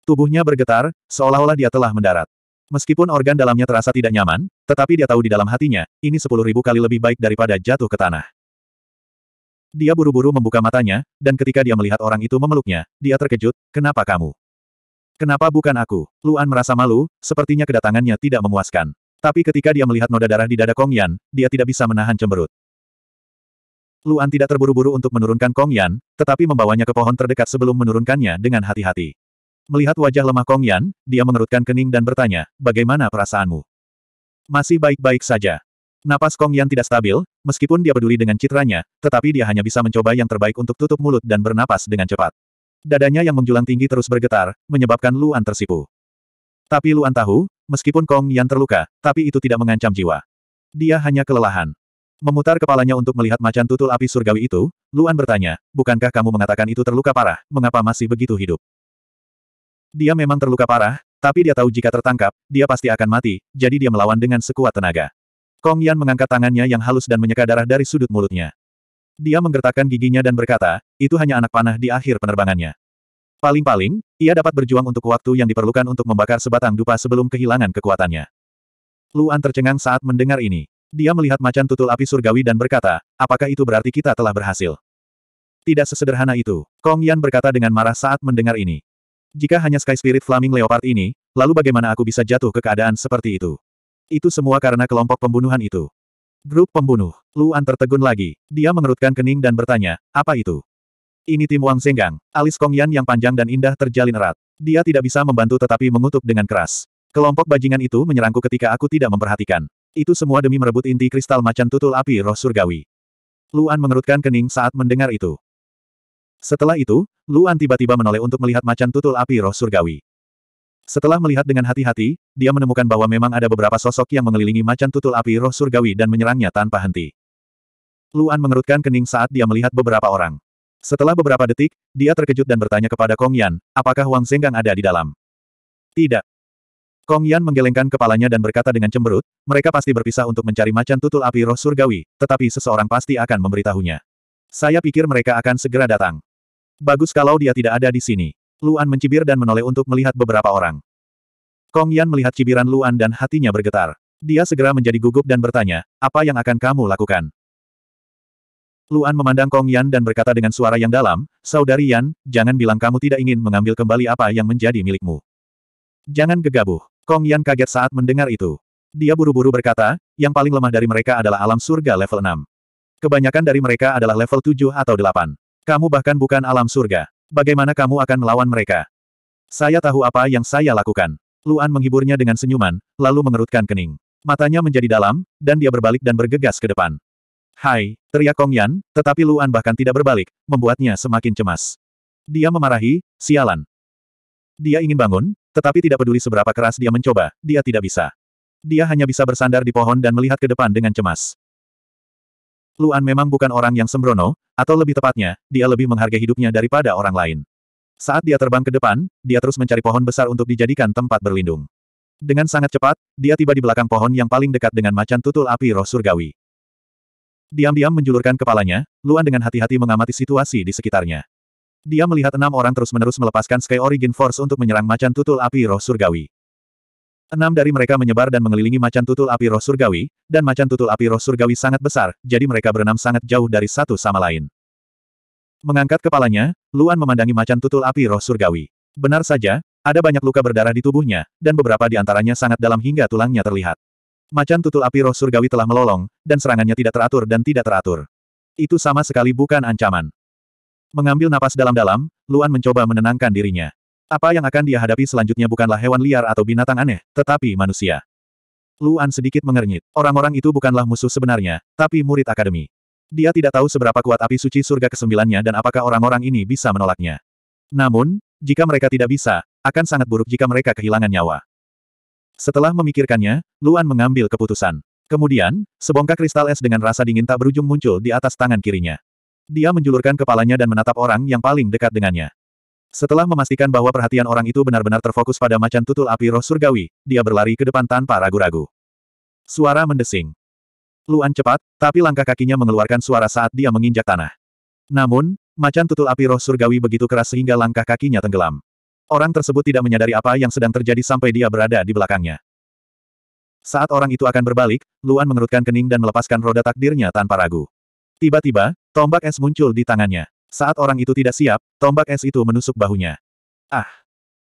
Tubuhnya bergetar, seolah-olah dia telah mendarat. Meskipun organ dalamnya terasa tidak nyaman, tetapi dia tahu di dalam hatinya, ini sepuluh ribu kali lebih baik daripada jatuh ke tanah. Dia buru-buru membuka matanya, dan ketika dia melihat orang itu memeluknya, dia terkejut, kenapa kamu? Kenapa bukan aku? Luan merasa malu, sepertinya kedatangannya tidak memuaskan. Tapi ketika dia melihat noda darah di dada Kong Yan, dia tidak bisa menahan cemberut. Luan tidak terburu-buru untuk menurunkan Kong Yan, tetapi membawanya ke pohon terdekat sebelum menurunkannya dengan hati-hati. Melihat wajah lemah Kong Yan, dia mengerutkan kening dan bertanya, bagaimana perasaanmu? Masih baik-baik saja. Napas Kong Yan tidak stabil, meskipun dia peduli dengan citranya, tetapi dia hanya bisa mencoba yang terbaik untuk tutup mulut dan bernapas dengan cepat. Dadanya yang menjulang tinggi terus bergetar, menyebabkan Luan tersipu. Tapi Luan tahu, meskipun Kong Yan terluka, tapi itu tidak mengancam jiwa. Dia hanya kelelahan. Memutar kepalanya untuk melihat macan tutul api surgawi itu, Luan bertanya, bukankah kamu mengatakan itu terluka parah, mengapa masih begitu hidup? Dia memang terluka parah, tapi dia tahu jika tertangkap, dia pasti akan mati, jadi dia melawan dengan sekuat tenaga. Kong Yan mengangkat tangannya yang halus dan menyeka darah dari sudut mulutnya. Dia menggertakkan giginya dan berkata, itu hanya anak panah di akhir penerbangannya. Paling-paling, ia dapat berjuang untuk waktu yang diperlukan untuk membakar sebatang dupa sebelum kehilangan kekuatannya. Luan tercengang saat mendengar ini. Dia melihat macan tutul api surgawi dan berkata, apakah itu berarti kita telah berhasil? Tidak sesederhana itu, Kong Yan berkata dengan marah saat mendengar ini. Jika hanya Sky Spirit Flaming Leopard ini, lalu bagaimana aku bisa jatuh ke keadaan seperti itu? Itu semua karena kelompok pembunuhan itu. Grup pembunuh, Luan tertegun lagi. Dia mengerutkan kening dan bertanya, apa itu? Ini tim Wang Senggang, alis Kong Yan yang panjang dan indah terjalin erat. Dia tidak bisa membantu tetapi mengutuk dengan keras. Kelompok bajingan itu menyerangku ketika aku tidak memperhatikan. Itu semua demi merebut inti kristal macan tutul api roh surgawi. Luan mengerutkan kening saat mendengar itu. Setelah itu, Luan tiba-tiba menoleh untuk melihat macan tutul api roh surgawi. Setelah melihat dengan hati-hati, dia menemukan bahwa memang ada beberapa sosok yang mengelilingi macan tutul api roh surgawi dan menyerangnya tanpa henti. Luan mengerutkan kening saat dia melihat beberapa orang. Setelah beberapa detik, dia terkejut dan bertanya kepada Kong Yan, apakah Wang Zenggang ada di dalam? Tidak, Kong Yan menggelengkan kepalanya dan berkata dengan cemberut, mereka pasti berpisah untuk mencari macan tutul api roh surgawi, tetapi seseorang pasti akan memberitahunya. Saya pikir mereka akan segera datang. Bagus kalau dia tidak ada di sini. Luan mencibir dan menoleh untuk melihat beberapa orang. Kong Yan melihat cibiran Luan dan hatinya bergetar. Dia segera menjadi gugup dan bertanya, apa yang akan kamu lakukan? Luan memandang Kong Yan dan berkata dengan suara yang dalam, Saudari Yan, jangan bilang kamu tidak ingin mengambil kembali apa yang menjadi milikmu. Jangan gegabah. Kong Yan kaget saat mendengar itu. Dia buru-buru berkata, yang paling lemah dari mereka adalah alam surga level 6. Kebanyakan dari mereka adalah level 7 atau 8. Kamu bahkan bukan alam surga. Bagaimana kamu akan melawan mereka? Saya tahu apa yang saya lakukan. Luan menghiburnya dengan senyuman, lalu mengerutkan kening. Matanya menjadi dalam, dan dia berbalik dan bergegas ke depan. Hai, teriak Kong Yan, tetapi Luan bahkan tidak berbalik, membuatnya semakin cemas. Dia memarahi, sialan. Dia ingin bangun, tetapi tidak peduli seberapa keras dia mencoba, dia tidak bisa. Dia hanya bisa bersandar di pohon dan melihat ke depan dengan cemas. Luan memang bukan orang yang sembrono, atau lebih tepatnya, dia lebih menghargai hidupnya daripada orang lain. Saat dia terbang ke depan, dia terus mencari pohon besar untuk dijadikan tempat berlindung. Dengan sangat cepat, dia tiba di belakang pohon yang paling dekat dengan macan tutul api roh surgawi. Diam-diam menjulurkan kepalanya, Luan dengan hati-hati mengamati situasi di sekitarnya. Dia melihat enam orang terus-menerus melepaskan Sky Origin Force untuk menyerang macan tutul api roh surgawi. Enam dari mereka menyebar dan mengelilingi macan tutul api roh surgawi, dan macan tutul api roh surgawi sangat besar, jadi mereka berenam sangat jauh dari satu sama lain. Mengangkat kepalanya, Luan memandangi macan tutul api roh surgawi. Benar saja, ada banyak luka berdarah di tubuhnya, dan beberapa di antaranya sangat dalam hingga tulangnya terlihat. Macan tutul api roh surgawi telah melolong, dan serangannya tidak teratur dan tidak teratur. Itu sama sekali bukan ancaman. Mengambil napas dalam-dalam, Luan mencoba menenangkan dirinya. Apa yang akan dia hadapi selanjutnya bukanlah hewan liar atau binatang aneh, tetapi manusia. Luan sedikit mengernyit. Orang-orang itu bukanlah musuh sebenarnya, tapi murid akademi. Dia tidak tahu seberapa kuat api suci surga kesembilannya dan apakah orang-orang ini bisa menolaknya. Namun, jika mereka tidak bisa, akan sangat buruk jika mereka kehilangan nyawa. Setelah memikirkannya, Luan mengambil keputusan. Kemudian, sebongkah kristal es dengan rasa dingin tak berujung muncul di atas tangan kirinya. Dia menjulurkan kepalanya dan menatap orang yang paling dekat dengannya. Setelah memastikan bahwa perhatian orang itu benar-benar terfokus pada macan tutul api roh surgawi, dia berlari ke depan tanpa ragu-ragu. Suara mendesing. Luan cepat, tapi langkah kakinya mengeluarkan suara saat dia menginjak tanah. Namun, macan tutul api roh surgawi begitu keras sehingga langkah kakinya tenggelam. Orang tersebut tidak menyadari apa yang sedang terjadi sampai dia berada di belakangnya. Saat orang itu akan berbalik, Luan mengerutkan kening dan melepaskan roda takdirnya tanpa ragu. Tiba-tiba, Tombak es muncul di tangannya. Saat orang itu tidak siap, tombak es itu menusuk bahunya. Ah!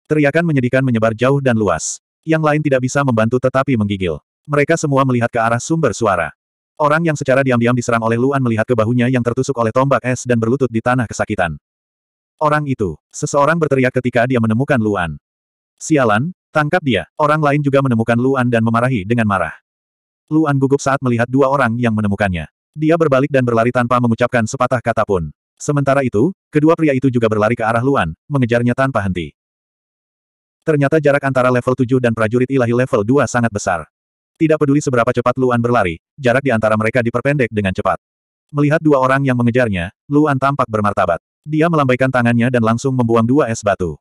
Teriakan menyedihkan menyebar jauh dan luas. Yang lain tidak bisa membantu tetapi menggigil. Mereka semua melihat ke arah sumber suara. Orang yang secara diam-diam diserang oleh Luan melihat ke bahunya yang tertusuk oleh tombak es dan berlutut di tanah kesakitan. Orang itu, seseorang berteriak ketika dia menemukan Luan. Sialan, tangkap dia. Orang lain juga menemukan Luan dan memarahi dengan marah. Luan gugup saat melihat dua orang yang menemukannya. Dia berbalik dan berlari tanpa mengucapkan sepatah kata pun. Sementara itu, kedua pria itu juga berlari ke arah Luan, mengejarnya tanpa henti. Ternyata jarak antara level 7 dan prajurit ilahi level 2 sangat besar. Tidak peduli seberapa cepat Luan berlari, jarak di antara mereka diperpendek dengan cepat. Melihat dua orang yang mengejarnya, Luan tampak bermartabat. Dia melambaikan tangannya dan langsung membuang dua es batu.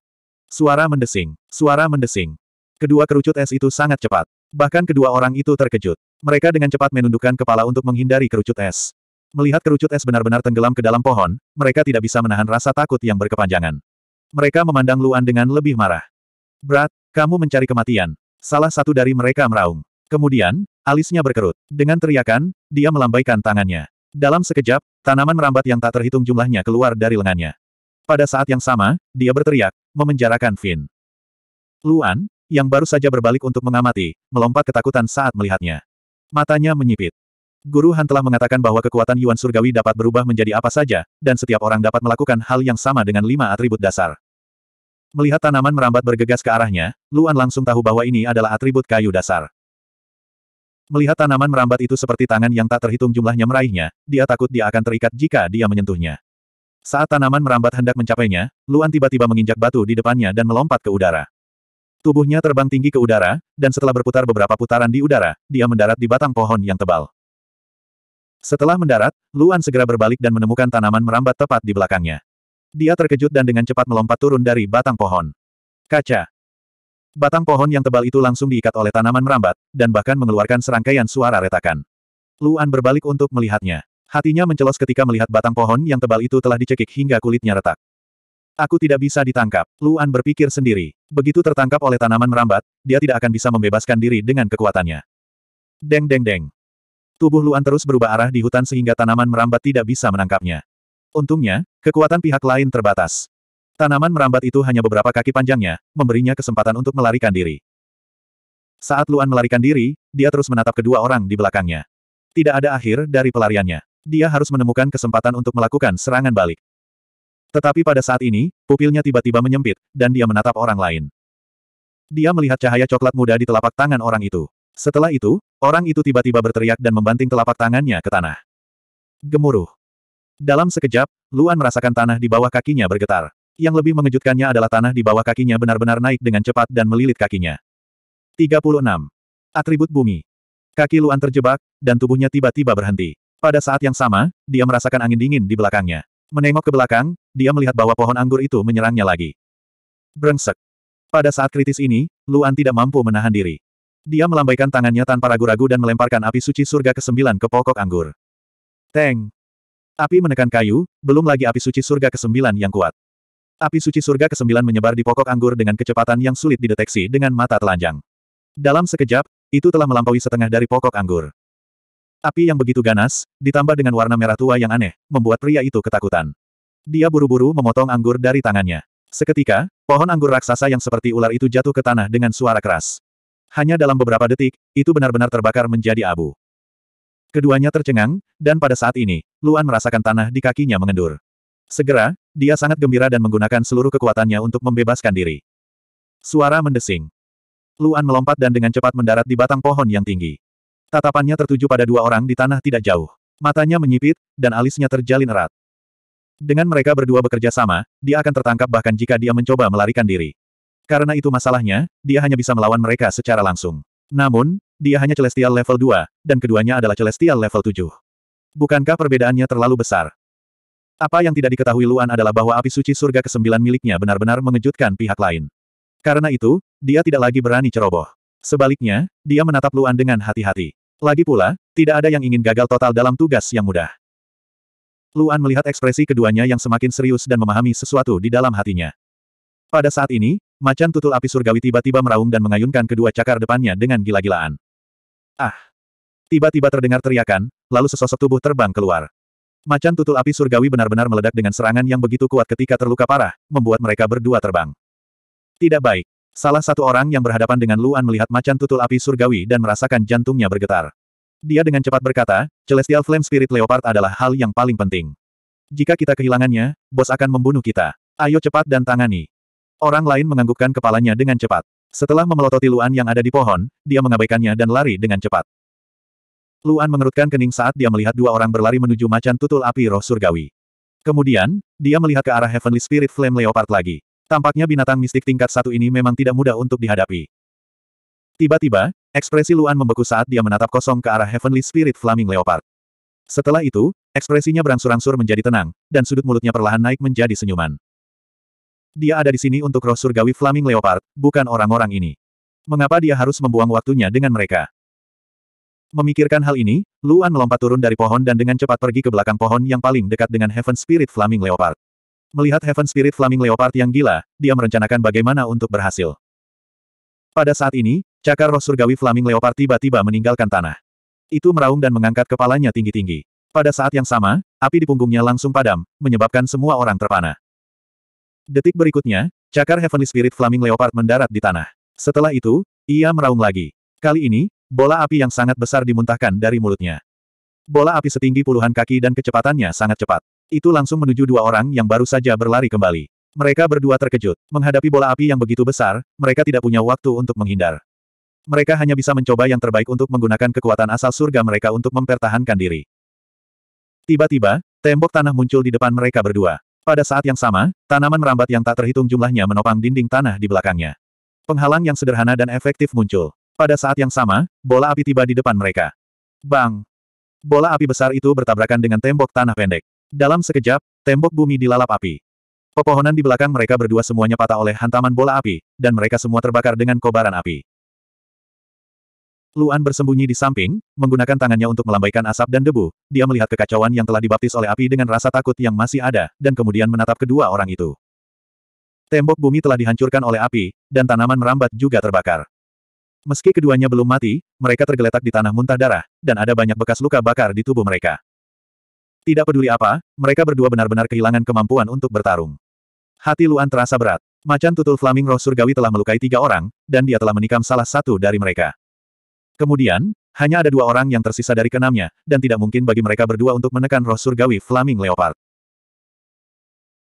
Suara mendesing, suara mendesing. Kedua kerucut es itu sangat cepat. Bahkan kedua orang itu terkejut. Mereka dengan cepat menundukkan kepala untuk menghindari kerucut es. Melihat kerucut es benar-benar tenggelam ke dalam pohon, mereka tidak bisa menahan rasa takut yang berkepanjangan. Mereka memandang Luan dengan lebih marah. Berat, kamu mencari kematian. Salah satu dari mereka meraung. Kemudian, alisnya berkerut. Dengan teriakan, dia melambaikan tangannya. Dalam sekejap, tanaman merambat yang tak terhitung jumlahnya keluar dari lengannya. Pada saat yang sama, dia berteriak, memenjarakan Finn. Luan, yang baru saja berbalik untuk mengamati, melompat ketakutan saat melihatnya. Matanya menyipit. Guru Han telah mengatakan bahwa kekuatan Yuan Surgawi dapat berubah menjadi apa saja, dan setiap orang dapat melakukan hal yang sama dengan lima atribut dasar. Melihat tanaman merambat bergegas ke arahnya, Luan langsung tahu bahwa ini adalah atribut kayu dasar. Melihat tanaman merambat itu seperti tangan yang tak terhitung jumlahnya meraihnya, dia takut dia akan terikat jika dia menyentuhnya. Saat tanaman merambat hendak mencapainya, Luan tiba-tiba menginjak batu di depannya dan melompat ke udara. Tubuhnya terbang tinggi ke udara, dan setelah berputar beberapa putaran di udara, dia mendarat di batang pohon yang tebal. Setelah mendarat, Luan segera berbalik dan menemukan tanaman merambat tepat di belakangnya. Dia terkejut dan dengan cepat melompat turun dari batang pohon. Kaca. Batang pohon yang tebal itu langsung diikat oleh tanaman merambat, dan bahkan mengeluarkan serangkaian suara retakan. Luan berbalik untuk melihatnya. Hatinya mencelos ketika melihat batang pohon yang tebal itu telah dicekik hingga kulitnya retak. Aku tidak bisa ditangkap, Luan berpikir sendiri. Begitu tertangkap oleh tanaman merambat, dia tidak akan bisa membebaskan diri dengan kekuatannya. Deng deng deng. Tubuh Luan terus berubah arah di hutan sehingga tanaman merambat tidak bisa menangkapnya. Untungnya, kekuatan pihak lain terbatas. Tanaman merambat itu hanya beberapa kaki panjangnya, memberinya kesempatan untuk melarikan diri. Saat Luan melarikan diri, dia terus menatap kedua orang di belakangnya. Tidak ada akhir dari pelariannya. Dia harus menemukan kesempatan untuk melakukan serangan balik. Tetapi pada saat ini, pupilnya tiba-tiba menyempit, dan dia menatap orang lain. Dia melihat cahaya coklat muda di telapak tangan orang itu. Setelah itu, orang itu tiba-tiba berteriak dan membanting telapak tangannya ke tanah. Gemuruh. Dalam sekejap, Luan merasakan tanah di bawah kakinya bergetar. Yang lebih mengejutkannya adalah tanah di bawah kakinya benar-benar naik dengan cepat dan melilit kakinya. 36. Atribut bumi. Kaki Luan terjebak, dan tubuhnya tiba-tiba berhenti. Pada saat yang sama, dia merasakan angin dingin di belakangnya. Menengok ke belakang, dia melihat bahwa pohon anggur itu menyerangnya lagi. Brengsek. Pada saat kritis ini, Luan tidak mampu menahan diri. Dia melambaikan tangannya tanpa ragu-ragu dan melemparkan api suci surga ke-9 ke pokok anggur. Teng. Api menekan kayu, belum lagi api suci surga ke-9 yang kuat. Api suci surga ke-9 menyebar di pokok anggur dengan kecepatan yang sulit dideteksi dengan mata telanjang. Dalam sekejap, itu telah melampaui setengah dari pokok anggur. Api yang begitu ganas, ditambah dengan warna merah tua yang aneh, membuat pria itu ketakutan. Dia buru-buru memotong anggur dari tangannya. Seketika, pohon anggur raksasa yang seperti ular itu jatuh ke tanah dengan suara keras. Hanya dalam beberapa detik, itu benar-benar terbakar menjadi abu. Keduanya tercengang, dan pada saat ini, Luan merasakan tanah di kakinya mengendur. Segera, dia sangat gembira dan menggunakan seluruh kekuatannya untuk membebaskan diri. Suara mendesing. Luan melompat dan dengan cepat mendarat di batang pohon yang tinggi. Tatapannya tertuju pada dua orang di tanah tidak jauh. Matanya menyipit, dan alisnya terjalin erat. Dengan mereka berdua bekerja sama, dia akan tertangkap bahkan jika dia mencoba melarikan diri. Karena itu masalahnya, dia hanya bisa melawan mereka secara langsung. Namun, dia hanya Celestial level 2, dan keduanya adalah Celestial level 7. Bukankah perbedaannya terlalu besar? Apa yang tidak diketahui Luan adalah bahwa api suci surga ke-9 miliknya benar-benar mengejutkan pihak lain. Karena itu, dia tidak lagi berani ceroboh. Sebaliknya, dia menatap Luan dengan hati-hati. Lagi pula, tidak ada yang ingin gagal total dalam tugas yang mudah. Luan melihat ekspresi keduanya yang semakin serius dan memahami sesuatu di dalam hatinya. Pada saat ini, macan tutul api surgawi tiba-tiba meraung dan mengayunkan kedua cakar depannya dengan gila-gilaan. Ah! Tiba-tiba terdengar teriakan, lalu sesosok tubuh terbang keluar. Macan tutul api surgawi benar-benar meledak dengan serangan yang begitu kuat ketika terluka parah, membuat mereka berdua terbang. Tidak baik. Salah satu orang yang berhadapan dengan Luan melihat macan tutul api surgawi dan merasakan jantungnya bergetar. Dia dengan cepat berkata, Celestial Flame Spirit Leopard adalah hal yang paling penting. Jika kita kehilangannya, bos akan membunuh kita. Ayo cepat dan tangani. Orang lain menganggukkan kepalanya dengan cepat. Setelah memelototi Luan yang ada di pohon, dia mengabaikannya dan lari dengan cepat. Luan mengerutkan kening saat dia melihat dua orang berlari menuju macan tutul api roh surgawi. Kemudian, dia melihat ke arah Heavenly Spirit Flame Leopard lagi. Tampaknya binatang mistik tingkat satu ini memang tidak mudah untuk dihadapi. Tiba-tiba, ekspresi Luan membeku saat dia menatap kosong ke arah Heavenly Spirit Flaming Leopard. Setelah itu, ekspresinya berangsur-angsur menjadi tenang, dan sudut mulutnya perlahan naik menjadi senyuman. Dia ada di sini untuk roh surgawi Flaming Leopard, bukan orang-orang ini. Mengapa dia harus membuang waktunya dengan mereka? Memikirkan hal ini, Luan melompat turun dari pohon dan dengan cepat pergi ke belakang pohon yang paling dekat dengan Heaven Spirit Flaming Leopard. Melihat Heaven Spirit Flaming Leopard yang gila, dia merencanakan bagaimana untuk berhasil. Pada saat ini, cakar roh surgawi Flaming Leopard tiba-tiba meninggalkan tanah. Itu meraung dan mengangkat kepalanya tinggi-tinggi. Pada saat yang sama, api di punggungnya langsung padam, menyebabkan semua orang terpana. Detik berikutnya, cakar Heavenly Spirit Flaming Leopard mendarat di tanah. Setelah itu, ia meraung lagi. Kali ini, bola api yang sangat besar dimuntahkan dari mulutnya. Bola api setinggi puluhan kaki dan kecepatannya sangat cepat itu langsung menuju dua orang yang baru saja berlari kembali. Mereka berdua terkejut. Menghadapi bola api yang begitu besar, mereka tidak punya waktu untuk menghindar. Mereka hanya bisa mencoba yang terbaik untuk menggunakan kekuatan asal surga mereka untuk mempertahankan diri. Tiba-tiba, tembok tanah muncul di depan mereka berdua. Pada saat yang sama, tanaman merambat yang tak terhitung jumlahnya menopang dinding tanah di belakangnya. Penghalang yang sederhana dan efektif muncul. Pada saat yang sama, bola api tiba di depan mereka. Bang! Bola api besar itu bertabrakan dengan tembok tanah pendek. Dalam sekejap, tembok bumi dilalap api. Pepohonan di belakang mereka berdua semuanya patah oleh hantaman bola api, dan mereka semua terbakar dengan kobaran api. Luan bersembunyi di samping, menggunakan tangannya untuk melambaikan asap dan debu, dia melihat kekacauan yang telah dibaptis oleh api dengan rasa takut yang masih ada, dan kemudian menatap kedua orang itu. Tembok bumi telah dihancurkan oleh api, dan tanaman merambat juga terbakar. Meski keduanya belum mati, mereka tergeletak di tanah muntah darah, dan ada banyak bekas luka bakar di tubuh mereka. Tidak peduli apa, mereka berdua benar-benar kehilangan kemampuan untuk bertarung. Hati Luan terasa berat. Macan tutul Flaming Roh Surgawi telah melukai tiga orang, dan dia telah menikam salah satu dari mereka. Kemudian, hanya ada dua orang yang tersisa dari kenamnya, dan tidak mungkin bagi mereka berdua untuk menekan Roh Surgawi Flaming Leopard.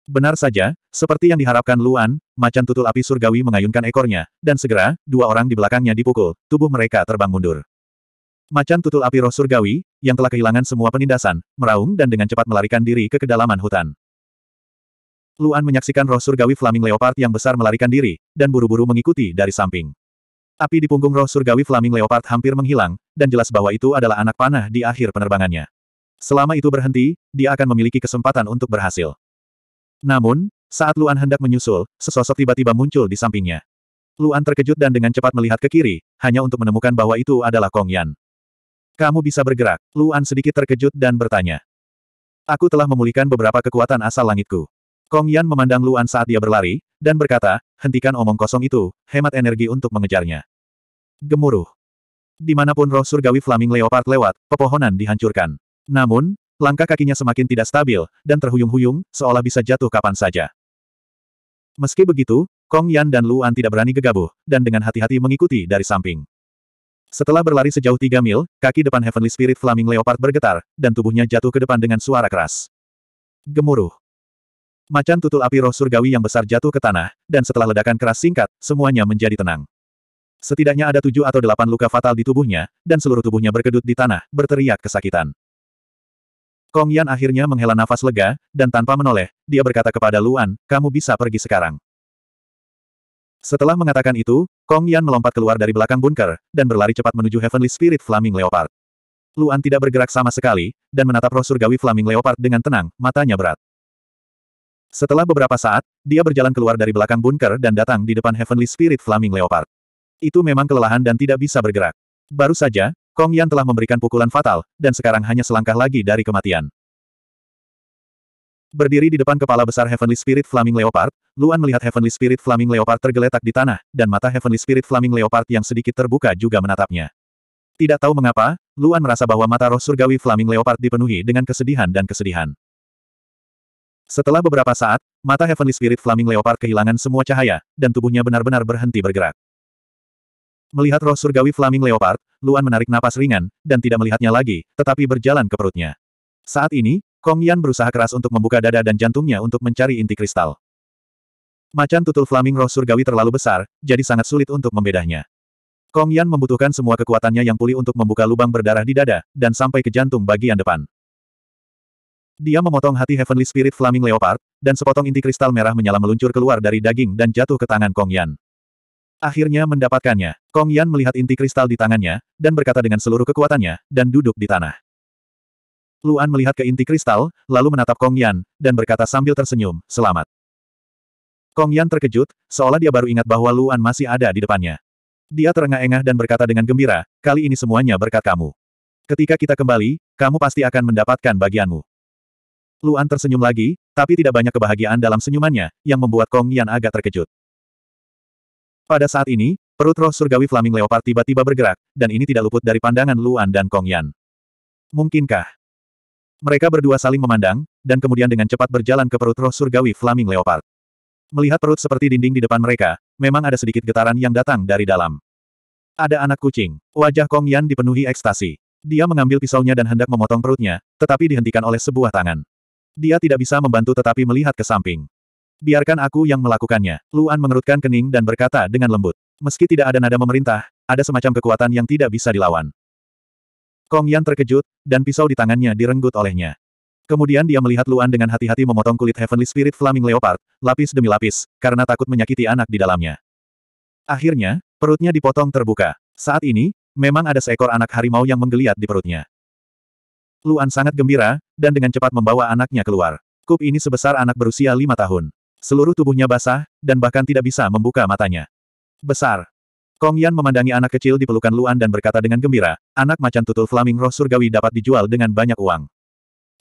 Benar saja, seperti yang diharapkan Luan, macan tutul api surgawi mengayunkan ekornya, dan segera, dua orang di belakangnya dipukul, tubuh mereka terbang mundur. Macan tutul api roh surgawi, yang telah kehilangan semua penindasan, meraung dan dengan cepat melarikan diri ke kedalaman hutan. Luan menyaksikan roh surgawi Flaming Leopard yang besar melarikan diri, dan buru-buru mengikuti dari samping. Api di punggung roh surgawi Flaming Leopard hampir menghilang, dan jelas bahwa itu adalah anak panah di akhir penerbangannya. Selama itu berhenti, dia akan memiliki kesempatan untuk berhasil. Namun, saat Luan hendak menyusul, sesosok tiba-tiba muncul di sampingnya. Luan terkejut dan dengan cepat melihat ke kiri, hanya untuk menemukan bahwa itu adalah Kong Yan. Kamu bisa bergerak. Luan sedikit terkejut dan bertanya. Aku telah memulihkan beberapa kekuatan asal langitku. Kong Yan memandang Luan saat dia berlari, dan berkata, hentikan omong kosong itu, hemat energi untuk mengejarnya. Gemuruh. Dimanapun roh surgawi Flaming Leopard lewat, pepohonan dihancurkan. Namun, langkah kakinya semakin tidak stabil, dan terhuyung-huyung, seolah bisa jatuh kapan saja. Meski begitu, Kong Yan dan Luan tidak berani gegabah, dan dengan hati-hati mengikuti dari samping. Setelah berlari sejauh tiga mil, kaki depan Heavenly Spirit Flaming Leopard bergetar, dan tubuhnya jatuh ke depan dengan suara keras. Gemuruh. Macan tutul api roh surgawi yang besar jatuh ke tanah, dan setelah ledakan keras singkat, semuanya menjadi tenang. Setidaknya ada tujuh atau delapan luka fatal di tubuhnya, dan seluruh tubuhnya berkedut di tanah, berteriak kesakitan. Kong Yan akhirnya menghela nafas lega, dan tanpa menoleh, dia berkata kepada Luan, kamu bisa pergi sekarang. Setelah mengatakan itu, Kong Yan melompat keluar dari belakang bunker, dan berlari cepat menuju Heavenly Spirit Flaming Leopard. Luan tidak bergerak sama sekali, dan menatap roh surgawi Flaming Leopard dengan tenang, matanya berat. Setelah beberapa saat, dia berjalan keluar dari belakang bunker dan datang di depan Heavenly Spirit Flaming Leopard. Itu memang kelelahan dan tidak bisa bergerak. Baru saja, Kong Yan telah memberikan pukulan fatal, dan sekarang hanya selangkah lagi dari kematian. Berdiri di depan kepala besar Heavenly Spirit Flaming Leopard, Luan melihat Heavenly Spirit Flaming Leopard tergeletak di tanah, dan mata Heavenly Spirit Flaming Leopard yang sedikit terbuka juga menatapnya. Tidak tahu mengapa, Luan merasa bahwa mata roh surgawi Flaming Leopard dipenuhi dengan kesedihan dan kesedihan. Setelah beberapa saat, mata Heavenly Spirit Flaming Leopard kehilangan semua cahaya, dan tubuhnya benar-benar berhenti bergerak. Melihat roh surgawi Flaming Leopard, Luan menarik napas ringan, dan tidak melihatnya lagi, tetapi berjalan ke perutnya. Saat ini, Kong Yan berusaha keras untuk membuka dada dan jantungnya untuk mencari inti kristal. Macan tutul flaming roh surgawi terlalu besar, jadi sangat sulit untuk membedahnya. Kong Yan membutuhkan semua kekuatannya yang pulih untuk membuka lubang berdarah di dada, dan sampai ke jantung bagian depan. Dia memotong hati Heavenly Spirit Flaming Leopard, dan sepotong inti kristal merah menyala meluncur keluar dari daging dan jatuh ke tangan Kong Yan. Akhirnya mendapatkannya, Kong Yan melihat inti kristal di tangannya, dan berkata dengan seluruh kekuatannya, dan duduk di tanah. Luan melihat ke inti kristal, lalu menatap Kong Yan, dan berkata sambil tersenyum, selamat. Kong Yan terkejut, seolah dia baru ingat bahwa Luan masih ada di depannya. Dia terengah-engah dan berkata dengan gembira, kali ini semuanya berkat kamu. Ketika kita kembali, kamu pasti akan mendapatkan bagianmu. Luan tersenyum lagi, tapi tidak banyak kebahagiaan dalam senyumannya, yang membuat Kong Yan agak terkejut. Pada saat ini, perut roh surgawi Flaming Leopard tiba-tiba bergerak, dan ini tidak luput dari pandangan Luan dan Kong Yan. Mungkinkah? Mereka berdua saling memandang, dan kemudian dengan cepat berjalan ke perut roh surgawi Flaming Leopard. Melihat perut seperti dinding di depan mereka, memang ada sedikit getaran yang datang dari dalam. Ada anak kucing. Wajah Kong Yan dipenuhi ekstasi. Dia mengambil pisaunya dan hendak memotong perutnya, tetapi dihentikan oleh sebuah tangan. Dia tidak bisa membantu tetapi melihat ke samping. Biarkan aku yang melakukannya. Luan mengerutkan kening dan berkata dengan lembut. Meski tidak ada nada memerintah, ada semacam kekuatan yang tidak bisa dilawan. Kong Yan terkejut, dan pisau di tangannya direnggut olehnya. Kemudian dia melihat Luan dengan hati-hati memotong kulit Heavenly Spirit Flaming Leopard, lapis demi lapis, karena takut menyakiti anak di dalamnya. Akhirnya, perutnya dipotong terbuka. Saat ini, memang ada seekor anak harimau yang menggeliat di perutnya. Luan sangat gembira, dan dengan cepat membawa anaknya keluar. Kup ini sebesar anak berusia lima tahun. Seluruh tubuhnya basah, dan bahkan tidak bisa membuka matanya. Besar, Kong Yan memandangi anak kecil di pelukan Luan dan berkata dengan gembira, anak macan tutul flaming roh surgawi dapat dijual dengan banyak uang.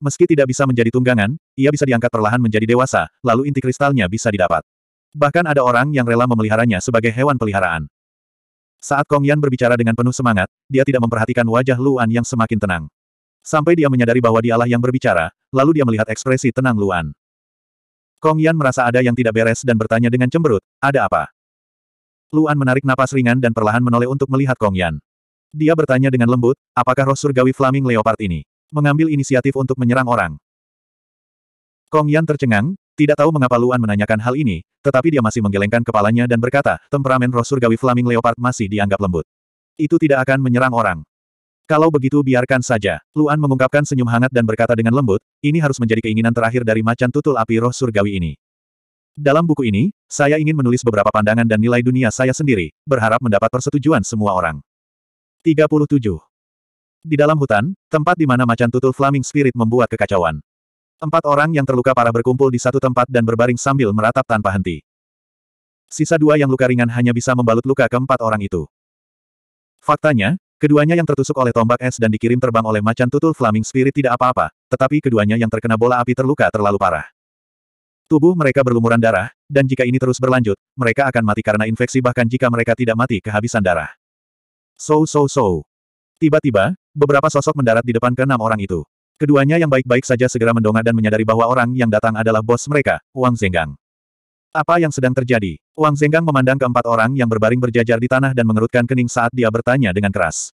Meski tidak bisa menjadi tunggangan, ia bisa diangkat perlahan menjadi dewasa, lalu inti kristalnya bisa didapat. Bahkan ada orang yang rela memeliharanya sebagai hewan peliharaan. Saat Kong Yan berbicara dengan penuh semangat, dia tidak memperhatikan wajah Luan yang semakin tenang. Sampai dia menyadari bahwa dialah yang berbicara, lalu dia melihat ekspresi tenang Luan. Kong Yan merasa ada yang tidak beres dan bertanya dengan cemberut, ada apa? Luan menarik napas ringan dan perlahan menoleh untuk melihat Kong Yan. Dia bertanya dengan lembut, apakah roh surgawi Flaming Leopard ini mengambil inisiatif untuk menyerang orang? Kong Yan tercengang, tidak tahu mengapa Luan menanyakan hal ini, tetapi dia masih menggelengkan kepalanya dan berkata, temperamen roh surgawi Flaming Leopard masih dianggap lembut. Itu tidak akan menyerang orang. Kalau begitu biarkan saja. Luan mengungkapkan senyum hangat dan berkata dengan lembut, ini harus menjadi keinginan terakhir dari macan tutul api roh surgawi ini. Dalam buku ini, saya ingin menulis beberapa pandangan dan nilai dunia saya sendiri, berharap mendapat persetujuan semua orang. 37. Di dalam hutan, tempat di mana macan tutul Flaming Spirit membuat kekacauan. Empat orang yang terluka parah berkumpul di satu tempat dan berbaring sambil meratap tanpa henti. Sisa dua yang luka ringan hanya bisa membalut luka keempat orang itu. Faktanya, keduanya yang tertusuk oleh tombak es dan dikirim terbang oleh macan tutul Flaming Spirit tidak apa-apa, tetapi keduanya yang terkena bola api terluka terlalu parah. Tubuh mereka berlumuran darah, dan jika ini terus berlanjut, mereka akan mati karena infeksi bahkan jika mereka tidak mati kehabisan darah. So so so. Tiba-tiba, beberapa sosok mendarat di depan keenam orang itu. Keduanya yang baik-baik saja segera mendongak dan menyadari bahwa orang yang datang adalah bos mereka, Wang Zenggang. Apa yang sedang terjadi? Wang Zenggang memandang keempat orang yang berbaring berjajar di tanah dan mengerutkan kening saat dia bertanya dengan keras.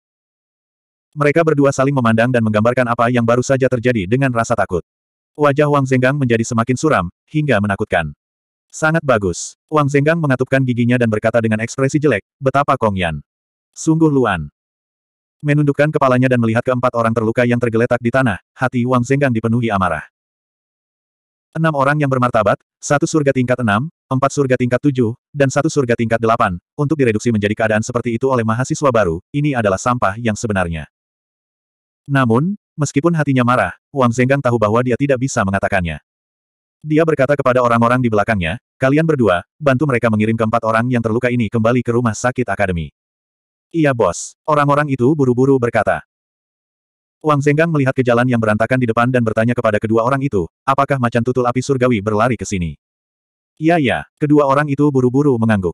Mereka berdua saling memandang dan menggambarkan apa yang baru saja terjadi dengan rasa takut. Wajah Wang Zenggang menjadi semakin suram, hingga menakutkan. Sangat bagus. Wang Zenggang mengatupkan giginya dan berkata dengan ekspresi jelek, betapa Kong Yan. Sungguh luan. Menundukkan kepalanya dan melihat keempat orang terluka yang tergeletak di tanah, hati Wang Zenggang dipenuhi amarah. Enam orang yang bermartabat, satu surga tingkat enam, empat surga tingkat tujuh, dan satu surga tingkat delapan, untuk direduksi menjadi keadaan seperti itu oleh mahasiswa baru, ini adalah sampah yang sebenarnya. Namun, Meskipun hatinya marah, Wang Zenggang tahu bahwa dia tidak bisa mengatakannya. Dia berkata kepada orang-orang di belakangnya, kalian berdua, bantu mereka mengirim keempat orang yang terluka ini kembali ke rumah sakit akademi. Iya bos, orang-orang itu buru-buru berkata. Wang Zenggang melihat ke jalan yang berantakan di depan dan bertanya kepada kedua orang itu, apakah macan tutul api surgawi berlari ke sini? Iya ya, kedua orang itu buru-buru mengangguk.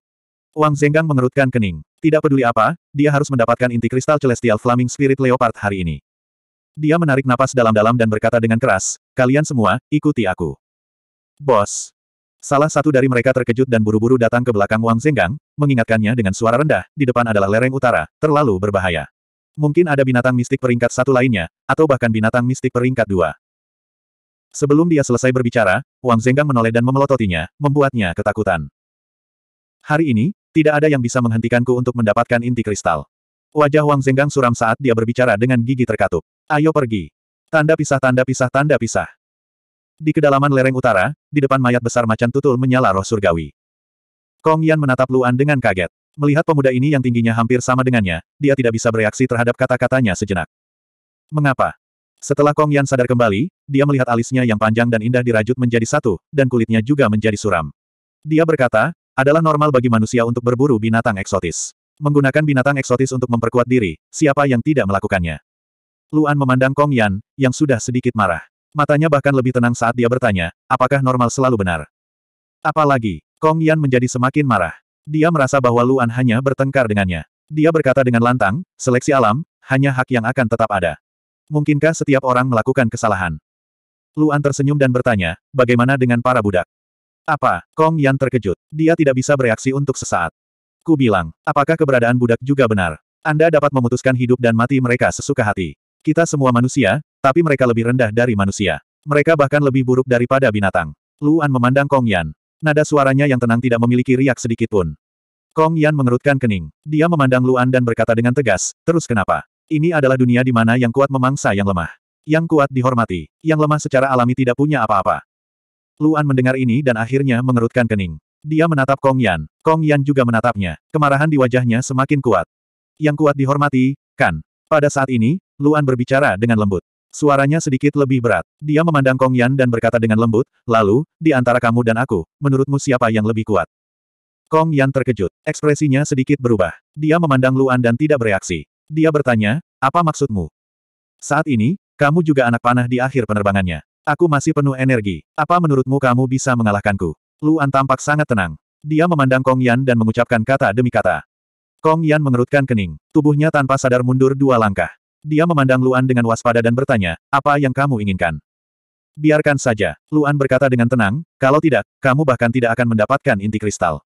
Wang Zenggang mengerutkan kening. Tidak peduli apa, dia harus mendapatkan inti kristal Celestial Flaming Spirit Leopard hari ini. Dia menarik napas dalam-dalam dan berkata dengan keras, kalian semua, ikuti aku. Bos. Salah satu dari mereka terkejut dan buru-buru datang ke belakang Wang Zenggang, mengingatkannya dengan suara rendah, di depan adalah lereng utara, terlalu berbahaya. Mungkin ada binatang mistik peringkat satu lainnya, atau bahkan binatang mistik peringkat dua. Sebelum dia selesai berbicara, Wang Zenggang menoleh dan memelototinya, membuatnya ketakutan. Hari ini, tidak ada yang bisa menghentikanku untuk mendapatkan inti kristal. Wajah Wang Zenggang suram saat dia berbicara dengan gigi terkatup. Ayo pergi. Tanda pisah tanda pisah tanda pisah. Di kedalaman lereng utara, di depan mayat besar macan tutul menyala roh surgawi. Kong Yan menatap Luan dengan kaget. Melihat pemuda ini yang tingginya hampir sama dengannya, dia tidak bisa bereaksi terhadap kata-katanya sejenak. Mengapa? Setelah Kong Yan sadar kembali, dia melihat alisnya yang panjang dan indah dirajut menjadi satu, dan kulitnya juga menjadi suram. Dia berkata, adalah normal bagi manusia untuk berburu binatang eksotis. Menggunakan binatang eksotis untuk memperkuat diri, siapa yang tidak melakukannya? Luan memandang Kong Yan, yang sudah sedikit marah. Matanya bahkan lebih tenang saat dia bertanya, apakah normal selalu benar? Apalagi, Kong Yan menjadi semakin marah. Dia merasa bahwa Luan hanya bertengkar dengannya. Dia berkata dengan lantang, seleksi alam, hanya hak yang akan tetap ada. Mungkinkah setiap orang melakukan kesalahan? Luan tersenyum dan bertanya, bagaimana dengan para budak? Apa? Kong Yan terkejut. Dia tidak bisa bereaksi untuk sesaat. Ku bilang, apakah keberadaan budak juga benar? Anda dapat memutuskan hidup dan mati mereka sesuka hati. Kita semua manusia, tapi mereka lebih rendah dari manusia. Mereka bahkan lebih buruk daripada binatang. Luan memandang Kong Yan. Nada suaranya yang tenang tidak memiliki riak sedikit pun. Kong Yan mengerutkan kening. Dia memandang Luan dan berkata dengan tegas, terus kenapa? Ini adalah dunia di mana yang kuat memangsa yang lemah. Yang kuat dihormati, yang lemah secara alami tidak punya apa-apa. Luan mendengar ini dan akhirnya mengerutkan kening. Dia menatap Kong Yan. Kong Yan juga menatapnya. Kemarahan di wajahnya semakin kuat. Yang kuat dihormati, kan? Pada saat ini, Luan berbicara dengan lembut. Suaranya sedikit lebih berat. Dia memandang Kong Yan dan berkata dengan lembut, lalu, di antara kamu dan aku, menurutmu siapa yang lebih kuat? Kong Yan terkejut. Ekspresinya sedikit berubah. Dia memandang Luan dan tidak bereaksi. Dia bertanya, apa maksudmu? Saat ini, kamu juga anak panah di akhir penerbangannya. Aku masih penuh energi. Apa menurutmu kamu bisa mengalahkanku? Luan tampak sangat tenang. Dia memandang Kong Yan dan mengucapkan kata demi kata. Kong Yan mengerutkan kening. Tubuhnya tanpa sadar mundur dua langkah. Dia memandang Luan dengan waspada dan bertanya, apa yang kamu inginkan? Biarkan saja, Luan berkata dengan tenang, kalau tidak, kamu bahkan tidak akan mendapatkan inti kristal.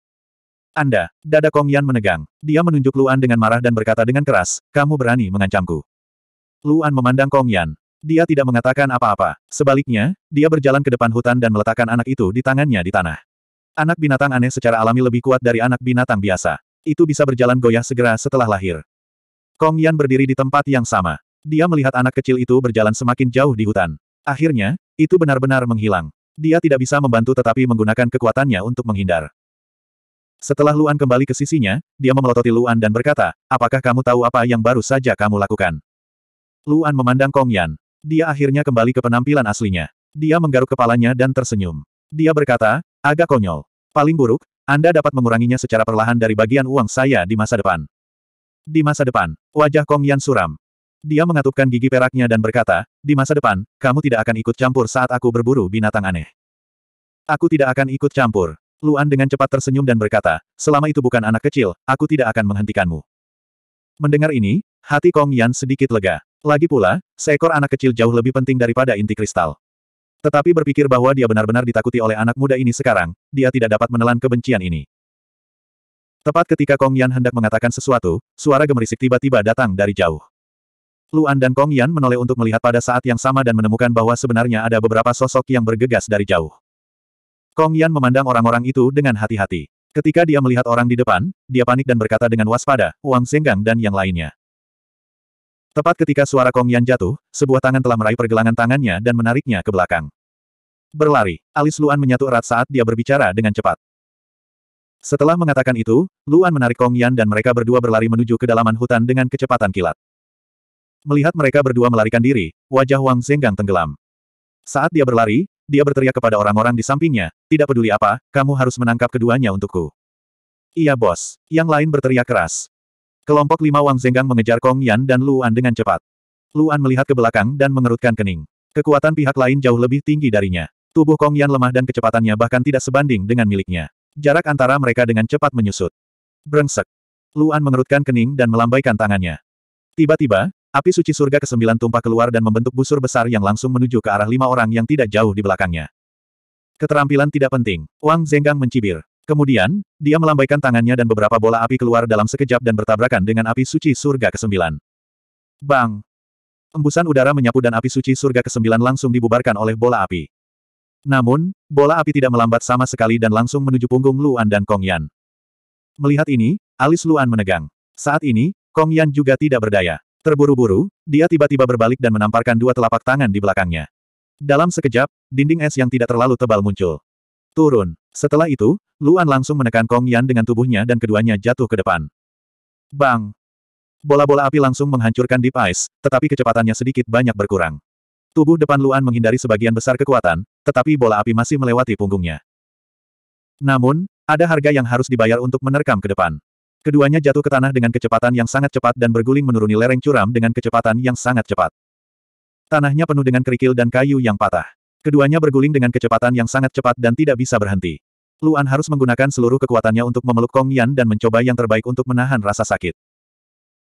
Anda, dada Kong Yan menegang. Dia menunjuk Luan dengan marah dan berkata dengan keras, kamu berani mengancamku. Luan memandang Kong Yan. Dia tidak mengatakan apa-apa. Sebaliknya, dia berjalan ke depan hutan dan meletakkan anak itu di tangannya di tanah. Anak binatang aneh secara alami lebih kuat dari anak binatang biasa. Itu bisa berjalan goyah segera setelah lahir. Kong Yan berdiri di tempat yang sama. Dia melihat anak kecil itu berjalan semakin jauh di hutan. Akhirnya, itu benar-benar menghilang. Dia tidak bisa membantu tetapi menggunakan kekuatannya untuk menghindar. Setelah Luan kembali ke sisinya, dia memelototi Luan dan berkata, apakah kamu tahu apa yang baru saja kamu lakukan? Luan memandang Kong Yan. Dia akhirnya kembali ke penampilan aslinya. Dia menggaruk kepalanya dan tersenyum. Dia berkata, agak konyol. Paling buruk, Anda dapat menguranginya secara perlahan dari bagian uang saya di masa depan. Di masa depan, wajah Kong Yan suram. Dia mengatupkan gigi peraknya dan berkata, di masa depan, kamu tidak akan ikut campur saat aku berburu binatang aneh. Aku tidak akan ikut campur. Luan dengan cepat tersenyum dan berkata, selama itu bukan anak kecil, aku tidak akan menghentikanmu. Mendengar ini, hati Kong Yan sedikit lega. Lagi pula, seekor anak kecil jauh lebih penting daripada inti kristal. Tetapi berpikir bahwa dia benar-benar ditakuti oleh anak muda ini sekarang, dia tidak dapat menelan kebencian ini. Tepat ketika Kong Yan hendak mengatakan sesuatu, suara gemerisik tiba-tiba datang dari jauh. Luan dan Kong Yan menoleh untuk melihat pada saat yang sama dan menemukan bahwa sebenarnya ada beberapa sosok yang bergegas dari jauh. Kong Yan memandang orang-orang itu dengan hati-hati. Ketika dia melihat orang di depan, dia panik dan berkata dengan waspada, Wang Senggang dan yang lainnya. Tepat ketika suara Kong Yan jatuh, sebuah tangan telah meraih pergelangan tangannya dan menariknya ke belakang. Berlari, alis Luan menyatu erat saat dia berbicara dengan cepat. Setelah mengatakan itu, Luan menarik Kong Yan dan mereka berdua berlari menuju kedalaman hutan dengan kecepatan kilat. Melihat mereka berdua melarikan diri, wajah Wang Zenggang tenggelam. Saat dia berlari, dia berteriak kepada orang-orang di sampingnya, tidak peduli apa, kamu harus menangkap keduanya untukku. Iya bos, yang lain berteriak keras. Kelompok lima Wang Zenggang mengejar Kong Yan dan Luan dengan cepat. Luan melihat ke belakang dan mengerutkan kening. Kekuatan pihak lain jauh lebih tinggi darinya. Tubuh Kong Yan lemah dan kecepatannya bahkan tidak sebanding dengan miliknya. Jarak antara mereka dengan cepat menyusut. Brengsek. Luan mengerutkan kening dan melambaikan tangannya. Tiba-tiba, api suci surga ke kesembilan tumpah keluar dan membentuk busur besar yang langsung menuju ke arah lima orang yang tidak jauh di belakangnya. Keterampilan tidak penting. Wang Zenggang mencibir. Kemudian, dia melambaikan tangannya dan beberapa bola api keluar dalam sekejap dan bertabrakan dengan api suci surga ke-9. Bang! Embusan udara menyapu dan api suci surga ke-9 langsung dibubarkan oleh bola api. Namun, bola api tidak melambat sama sekali dan langsung menuju punggung Luan dan Kong Yan. Melihat ini, alis Luan menegang. Saat ini, Kong Yan juga tidak berdaya. Terburu-buru, dia tiba-tiba berbalik dan menamparkan dua telapak tangan di belakangnya. Dalam sekejap, dinding es yang tidak terlalu tebal muncul. Turun. Setelah itu, Luan langsung menekan Kong Yan dengan tubuhnya dan keduanya jatuh ke depan. Bang! Bola-bola api langsung menghancurkan Deep Ice, tetapi kecepatannya sedikit banyak berkurang. Tubuh depan Luan menghindari sebagian besar kekuatan, tetapi bola api masih melewati punggungnya. Namun, ada harga yang harus dibayar untuk menerkam ke depan. Keduanya jatuh ke tanah dengan kecepatan yang sangat cepat dan berguling menuruni lereng curam dengan kecepatan yang sangat cepat. Tanahnya penuh dengan kerikil dan kayu yang patah. Keduanya berguling dengan kecepatan yang sangat cepat dan tidak bisa berhenti. Luan harus menggunakan seluruh kekuatannya untuk memeluk Kong Yan dan mencoba yang terbaik untuk menahan rasa sakit.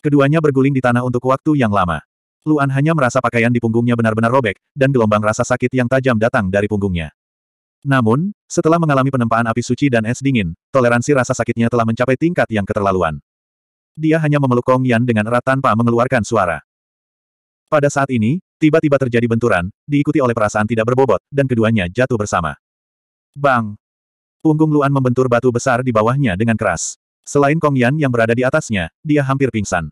Keduanya berguling di tanah untuk waktu yang lama. Luan hanya merasa pakaian di punggungnya benar-benar robek, dan gelombang rasa sakit yang tajam datang dari punggungnya. Namun, setelah mengalami penempaan api suci dan es dingin, toleransi rasa sakitnya telah mencapai tingkat yang keterlaluan. Dia hanya memeluk Kong Yan dengan erat tanpa mengeluarkan suara. Pada saat ini, tiba-tiba terjadi benturan, diikuti oleh perasaan tidak berbobot, dan keduanya jatuh bersama. Bang! Punggung Luan membentur batu besar di bawahnya dengan keras. Selain Kong Yan yang berada di atasnya, dia hampir pingsan.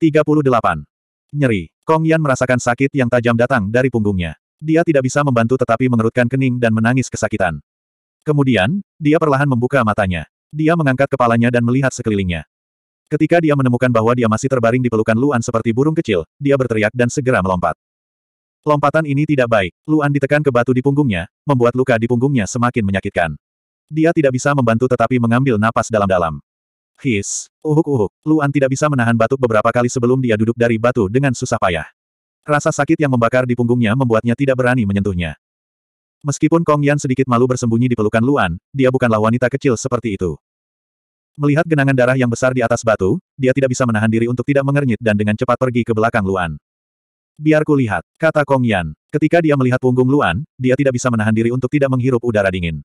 38. Nyeri. Kong Yan merasakan sakit yang tajam datang dari punggungnya. Dia tidak bisa membantu tetapi mengerutkan kening dan menangis kesakitan. Kemudian, dia perlahan membuka matanya. Dia mengangkat kepalanya dan melihat sekelilingnya. Ketika dia menemukan bahwa dia masih terbaring di pelukan Luan seperti burung kecil, dia berteriak dan segera melompat. Lompatan ini tidak baik. Luan ditekan ke batu di punggungnya, membuat luka di punggungnya semakin menyakitkan. Dia tidak bisa membantu tetapi mengambil napas dalam-dalam. His, uhuk-uhuk, Luan tidak bisa menahan batuk beberapa kali sebelum dia duduk dari batu dengan susah payah. Rasa sakit yang membakar di punggungnya membuatnya tidak berani menyentuhnya. Meskipun Kong Yan sedikit malu bersembunyi di pelukan Luan, dia bukanlah wanita kecil seperti itu. Melihat genangan darah yang besar di atas batu, dia tidak bisa menahan diri untuk tidak mengernyit dan dengan cepat pergi ke belakang Luan. Biarku lihat, kata Kong Yan. Ketika dia melihat punggung Luan, dia tidak bisa menahan diri untuk tidak menghirup udara dingin.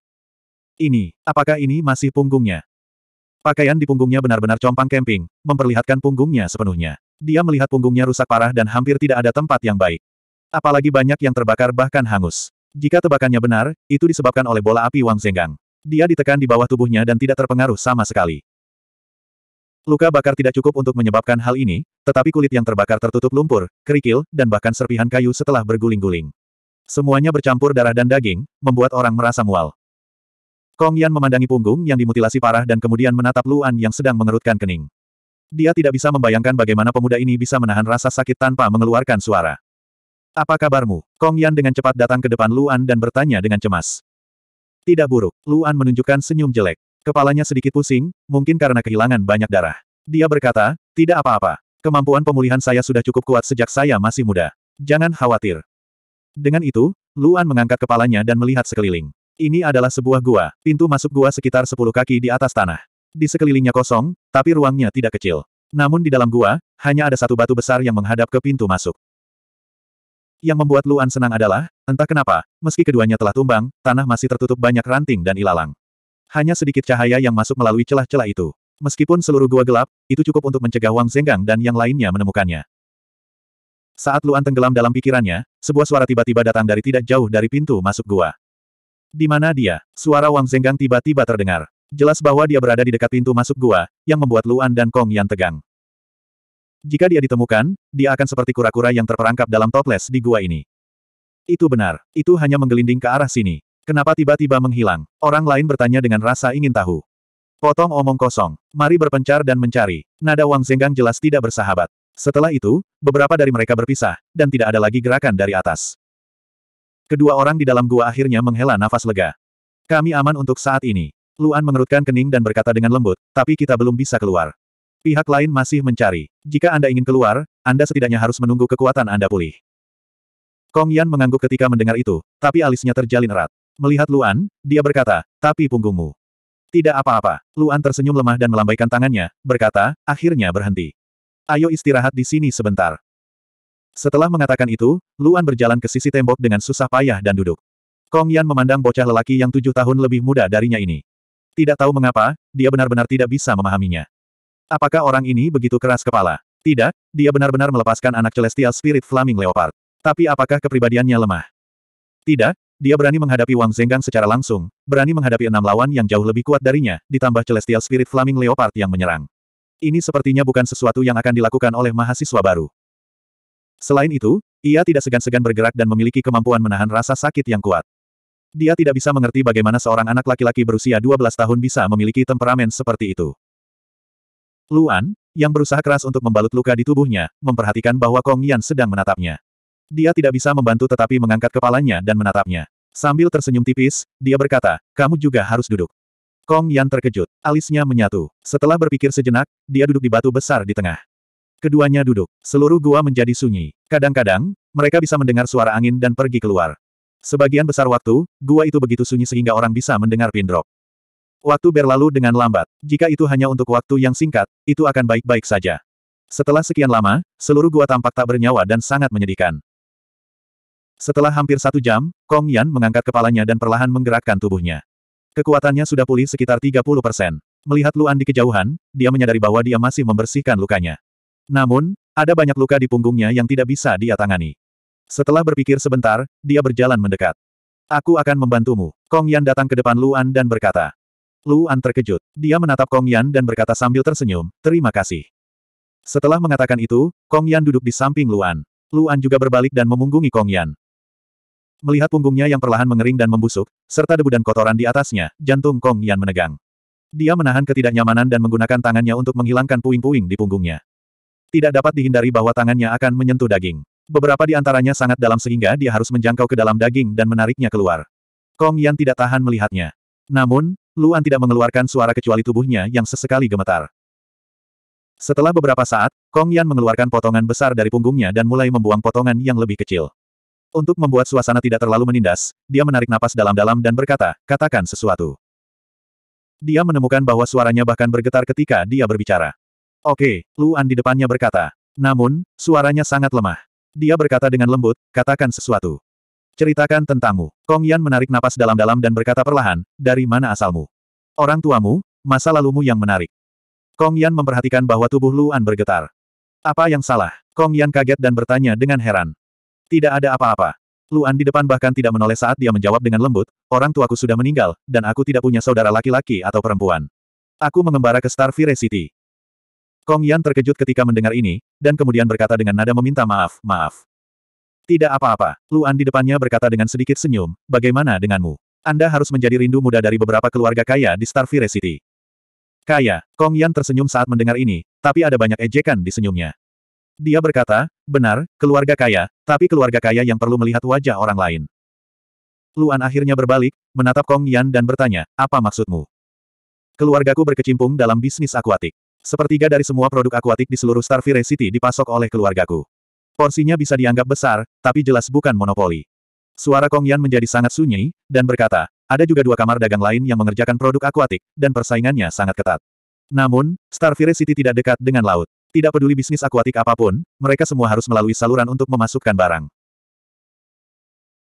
Ini, apakah ini masih punggungnya? Pakaian di punggungnya benar-benar compang camping, memperlihatkan punggungnya sepenuhnya. Dia melihat punggungnya rusak parah dan hampir tidak ada tempat yang baik. Apalagi banyak yang terbakar bahkan hangus. Jika tebakannya benar, itu disebabkan oleh bola api Wang Zenggang. Dia ditekan di bawah tubuhnya dan tidak terpengaruh sama sekali. Luka bakar tidak cukup untuk menyebabkan hal ini, tetapi kulit yang terbakar tertutup lumpur, kerikil, dan bahkan serpihan kayu setelah berguling-guling. Semuanya bercampur darah dan daging, membuat orang merasa mual. Kong Yan memandangi punggung yang dimutilasi parah dan kemudian menatap Luan yang sedang mengerutkan kening. Dia tidak bisa membayangkan bagaimana pemuda ini bisa menahan rasa sakit tanpa mengeluarkan suara. Apa kabarmu? Kong Yan dengan cepat datang ke depan Luan dan bertanya dengan cemas. Tidak buruk, Luan menunjukkan senyum jelek. Kepalanya sedikit pusing, mungkin karena kehilangan banyak darah. Dia berkata, tidak apa-apa. Kemampuan pemulihan saya sudah cukup kuat sejak saya masih muda. Jangan khawatir. Dengan itu, Luan mengangkat kepalanya dan melihat sekeliling. Ini adalah sebuah gua, pintu masuk gua sekitar 10 kaki di atas tanah. Di sekelilingnya kosong, tapi ruangnya tidak kecil. Namun di dalam gua, hanya ada satu batu besar yang menghadap ke pintu masuk. Yang membuat Luan senang adalah, entah kenapa, meski keduanya telah tumbang, tanah masih tertutup banyak ranting dan ilalang. Hanya sedikit cahaya yang masuk melalui celah-celah itu. Meskipun seluruh gua gelap, itu cukup untuk mencegah Wang Zenggang dan yang lainnya menemukannya. Saat Luan tenggelam dalam pikirannya, sebuah suara tiba-tiba datang dari tidak jauh dari pintu masuk gua. Di mana dia? Suara Wang Zenggang tiba-tiba terdengar. Jelas bahwa dia berada di dekat pintu masuk gua, yang membuat Luan dan Kong Yan tegang. Jika dia ditemukan, dia akan seperti kura-kura yang terperangkap dalam toples di gua ini. Itu benar, itu hanya menggelinding ke arah sini. Kenapa tiba-tiba menghilang? Orang lain bertanya dengan rasa ingin tahu. Potong omong kosong. Mari berpencar dan mencari. Nada Wang Zenggang jelas tidak bersahabat. Setelah itu, beberapa dari mereka berpisah, dan tidak ada lagi gerakan dari atas. Kedua orang di dalam gua akhirnya menghela nafas lega. Kami aman untuk saat ini. Luan mengerutkan kening dan berkata dengan lembut, tapi kita belum bisa keluar. Pihak lain masih mencari. Jika Anda ingin keluar, Anda setidaknya harus menunggu kekuatan Anda pulih. Kong Yan mengangguk ketika mendengar itu, tapi alisnya terjalin erat. Melihat Luan, dia berkata, tapi punggungmu. Tidak apa-apa. Luan tersenyum lemah dan melambaikan tangannya, berkata, akhirnya berhenti. Ayo istirahat di sini sebentar. Setelah mengatakan itu, Luan berjalan ke sisi tembok dengan susah payah dan duduk. Kong Yan memandang bocah lelaki yang tujuh tahun lebih muda darinya ini. Tidak tahu mengapa, dia benar-benar tidak bisa memahaminya. Apakah orang ini begitu keras kepala? Tidak, dia benar-benar melepaskan anak Celestial Spirit Flaming Leopard. Tapi apakah kepribadiannya lemah? Tidak, dia berani menghadapi Wang Zenggang secara langsung, berani menghadapi enam lawan yang jauh lebih kuat darinya, ditambah Celestial Spirit Flaming Leopard yang menyerang. Ini sepertinya bukan sesuatu yang akan dilakukan oleh mahasiswa baru. Selain itu, ia tidak segan-segan bergerak dan memiliki kemampuan menahan rasa sakit yang kuat. Dia tidak bisa mengerti bagaimana seorang anak laki-laki berusia 12 tahun bisa memiliki temperamen seperti itu. Luan, yang berusaha keras untuk membalut luka di tubuhnya, memperhatikan bahwa Kong Yan sedang menatapnya. Dia tidak bisa membantu tetapi mengangkat kepalanya dan menatapnya. Sambil tersenyum tipis, dia berkata, kamu juga harus duduk. Kong Yan terkejut, alisnya menyatu. Setelah berpikir sejenak, dia duduk di batu besar di tengah. Keduanya duduk, seluruh gua menjadi sunyi. Kadang-kadang, mereka bisa mendengar suara angin dan pergi keluar. Sebagian besar waktu, gua itu begitu sunyi sehingga orang bisa mendengar pin drop. Waktu berlalu dengan lambat. Jika itu hanya untuk waktu yang singkat, itu akan baik-baik saja. Setelah sekian lama, seluruh gua tampak tak bernyawa dan sangat menyedihkan. Setelah hampir satu jam, Kong Yan mengangkat kepalanya dan perlahan menggerakkan tubuhnya. Kekuatannya sudah pulih sekitar 30 persen. Melihat Luan di kejauhan, dia menyadari bahwa dia masih membersihkan lukanya. Namun, ada banyak luka di punggungnya yang tidak bisa dia tangani. Setelah berpikir sebentar, dia berjalan mendekat. Aku akan membantumu. Kong Yan datang ke depan Luan dan berkata, Luan terkejut. Dia menatap Kong Yan dan berkata sambil tersenyum, terima kasih. Setelah mengatakan itu, Kong Yan duduk di samping Luan. Luan juga berbalik dan memunggungi Kong Yan. Melihat punggungnya yang perlahan mengering dan membusuk, serta debu dan kotoran di atasnya, jantung Kong Yan menegang. Dia menahan ketidaknyamanan dan menggunakan tangannya untuk menghilangkan puing-puing di punggungnya. Tidak dapat dihindari bahwa tangannya akan menyentuh daging. Beberapa di antaranya sangat dalam sehingga dia harus menjangkau ke dalam daging dan menariknya keluar. Kong Yan tidak tahan melihatnya. Namun, Luan tidak mengeluarkan suara kecuali tubuhnya yang sesekali gemetar. Setelah beberapa saat, Kong Yan mengeluarkan potongan besar dari punggungnya dan mulai membuang potongan yang lebih kecil. Untuk membuat suasana tidak terlalu menindas, dia menarik napas dalam-dalam dan berkata, katakan sesuatu. Dia menemukan bahwa suaranya bahkan bergetar ketika dia berbicara. Oke, Luan di depannya berkata. Namun, suaranya sangat lemah. Dia berkata dengan lembut, katakan sesuatu. Ceritakan tentangmu. Kong Yan menarik napas dalam-dalam dan berkata perlahan, dari mana asalmu? Orang tuamu, masa lalumu yang menarik. Kong Yan memperhatikan bahwa tubuh Luan bergetar. Apa yang salah? Kong Yan kaget dan bertanya dengan heran. Tidak ada apa-apa. Luan di depan bahkan tidak menoleh saat dia menjawab dengan lembut, orang tuaku sudah meninggal, dan aku tidak punya saudara laki-laki atau perempuan. Aku mengembara ke Star Fire City. Kong Yan terkejut ketika mendengar ini, dan kemudian berkata dengan nada meminta maaf, maaf. Tidak apa-apa, Luan di depannya berkata dengan sedikit senyum, bagaimana denganmu? Anda harus menjadi rindu muda dari beberapa keluarga kaya di Starfire City. Kaya, Kong Yan tersenyum saat mendengar ini, tapi ada banyak ejekan di senyumnya. Dia berkata, benar, keluarga kaya, tapi keluarga kaya yang perlu melihat wajah orang lain. Luan akhirnya berbalik, menatap Kong Yan dan bertanya, apa maksudmu? Keluargaku berkecimpung dalam bisnis akuatik. Sepertiga dari semua produk akuatik di seluruh Starfire City dipasok oleh keluargaku. Porsinya bisa dianggap besar, tapi jelas bukan monopoli. Suara Kong Yan menjadi sangat sunyi, dan berkata, ada juga dua kamar dagang lain yang mengerjakan produk akuatik, dan persaingannya sangat ketat. Namun, Starfire City tidak dekat dengan laut. Tidak peduli bisnis akuatik apapun, mereka semua harus melalui saluran untuk memasukkan barang.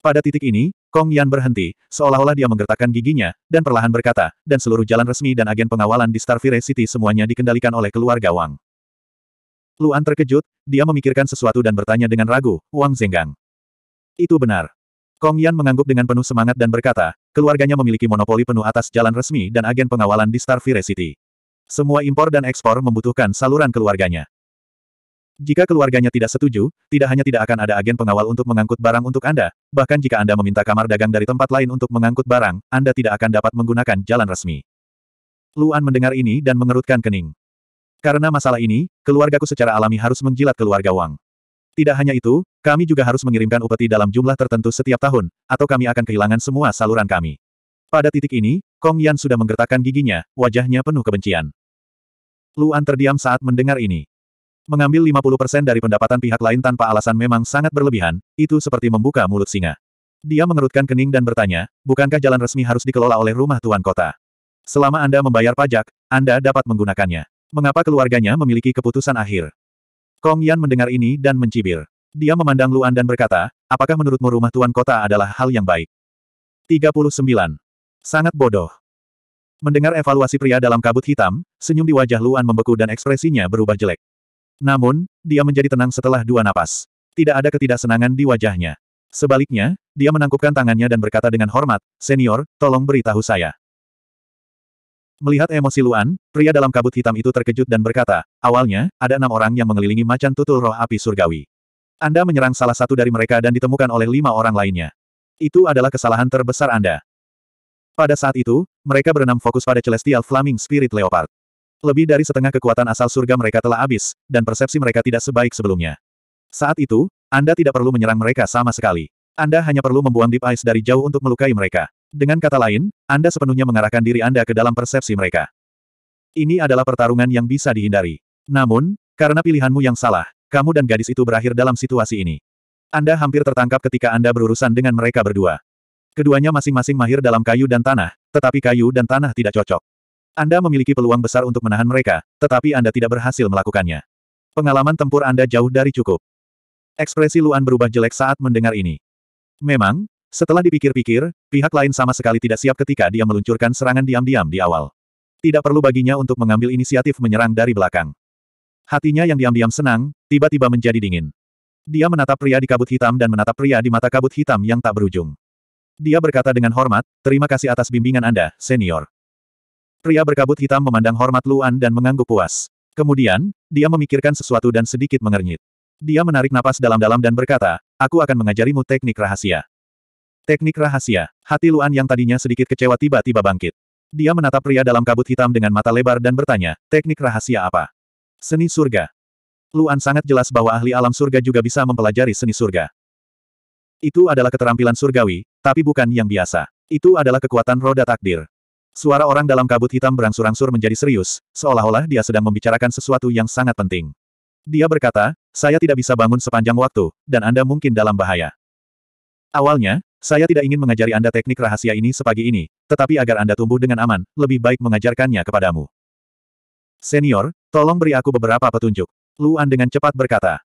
Pada titik ini, Kong Yan berhenti, seolah-olah dia menggertakkan giginya, dan perlahan berkata, dan seluruh jalan resmi dan agen pengawalan di Starfire City semuanya dikendalikan oleh keluarga Wang. Luan terkejut, dia memikirkan sesuatu dan bertanya dengan ragu, Wang Zenggang. Itu benar. Kong Yan mengangguk dengan penuh semangat dan berkata, keluarganya memiliki monopoli penuh atas jalan resmi dan agen pengawalan di Starfire City. Semua impor dan ekspor membutuhkan saluran keluarganya. Jika keluarganya tidak setuju, tidak hanya tidak akan ada agen pengawal untuk mengangkut barang untuk Anda, bahkan jika Anda meminta kamar dagang dari tempat lain untuk mengangkut barang, Anda tidak akan dapat menggunakan jalan resmi. Luan mendengar ini dan mengerutkan kening. Karena masalah ini, keluargaku secara alami harus menjilat keluarga Wang. Tidak hanya itu, kami juga harus mengirimkan upeti dalam jumlah tertentu setiap tahun, atau kami akan kehilangan semua saluran kami. Pada titik ini, Kong Yan sudah menggertakkan giginya, wajahnya penuh kebencian. Luan terdiam saat mendengar ini. Mengambil 50% dari pendapatan pihak lain tanpa alasan memang sangat berlebihan, itu seperti membuka mulut singa. Dia mengerutkan kening dan bertanya, bukankah jalan resmi harus dikelola oleh rumah tuan kota? Selama Anda membayar pajak, Anda dapat menggunakannya. Mengapa keluarganya memiliki keputusan akhir? Kong Yan mendengar ini dan mencibir. Dia memandang Luan dan berkata, apakah menurutmu rumah tuan kota adalah hal yang baik? 39. Sangat bodoh. Mendengar evaluasi pria dalam kabut hitam, senyum di wajah Luan membeku dan ekspresinya berubah jelek. Namun, dia menjadi tenang setelah dua napas. Tidak ada ketidaksenangan di wajahnya. Sebaliknya, dia menangkupkan tangannya dan berkata dengan hormat, Senior, tolong beritahu saya. Melihat emosi Luan, pria dalam kabut hitam itu terkejut dan berkata, awalnya, ada enam orang yang mengelilingi macan tutul roh api surgawi. Anda menyerang salah satu dari mereka dan ditemukan oleh lima orang lainnya. Itu adalah kesalahan terbesar Anda. Pada saat itu, mereka berenam fokus pada Celestial Flaming Spirit Leopard. Lebih dari setengah kekuatan asal surga mereka telah habis, dan persepsi mereka tidak sebaik sebelumnya. Saat itu, Anda tidak perlu menyerang mereka sama sekali. Anda hanya perlu membuang Deep Ice dari jauh untuk melukai mereka. Dengan kata lain, Anda sepenuhnya mengarahkan diri Anda ke dalam persepsi mereka. Ini adalah pertarungan yang bisa dihindari. Namun, karena pilihanmu yang salah, kamu dan gadis itu berakhir dalam situasi ini. Anda hampir tertangkap ketika Anda berurusan dengan mereka berdua. Keduanya masing-masing mahir dalam kayu dan tanah, tetapi kayu dan tanah tidak cocok. Anda memiliki peluang besar untuk menahan mereka, tetapi Anda tidak berhasil melakukannya. Pengalaman tempur Anda jauh dari cukup. Ekspresi Luan berubah jelek saat mendengar ini. Memang, setelah dipikir-pikir, pihak lain sama sekali tidak siap ketika dia meluncurkan serangan diam-diam di awal. Tidak perlu baginya untuk mengambil inisiatif menyerang dari belakang. Hatinya yang diam-diam senang, tiba-tiba menjadi dingin. Dia menatap pria di kabut hitam dan menatap pria di mata kabut hitam yang tak berujung. Dia berkata dengan hormat, terima kasih atas bimbingan Anda, senior. Pria berkabut hitam memandang hormat Luan dan mengangguk puas. Kemudian, dia memikirkan sesuatu dan sedikit mengernyit. Dia menarik napas dalam-dalam dan berkata, aku akan mengajarimu teknik rahasia. Teknik rahasia. Hati Luan yang tadinya sedikit kecewa tiba-tiba bangkit. Dia menatap pria dalam kabut hitam dengan mata lebar dan bertanya, teknik rahasia apa? Seni surga. Luan sangat jelas bahwa ahli alam surga juga bisa mempelajari seni surga. Itu adalah keterampilan surgawi, tapi bukan yang biasa. Itu adalah kekuatan roda takdir. Suara orang dalam kabut hitam berangsur-angsur menjadi serius, seolah-olah dia sedang membicarakan sesuatu yang sangat penting. Dia berkata, saya tidak bisa bangun sepanjang waktu, dan Anda mungkin dalam bahaya. Awalnya, saya tidak ingin mengajari Anda teknik rahasia ini sepagi ini, tetapi agar Anda tumbuh dengan aman, lebih baik mengajarkannya kepadamu. Senior, tolong beri aku beberapa petunjuk. Luan dengan cepat berkata.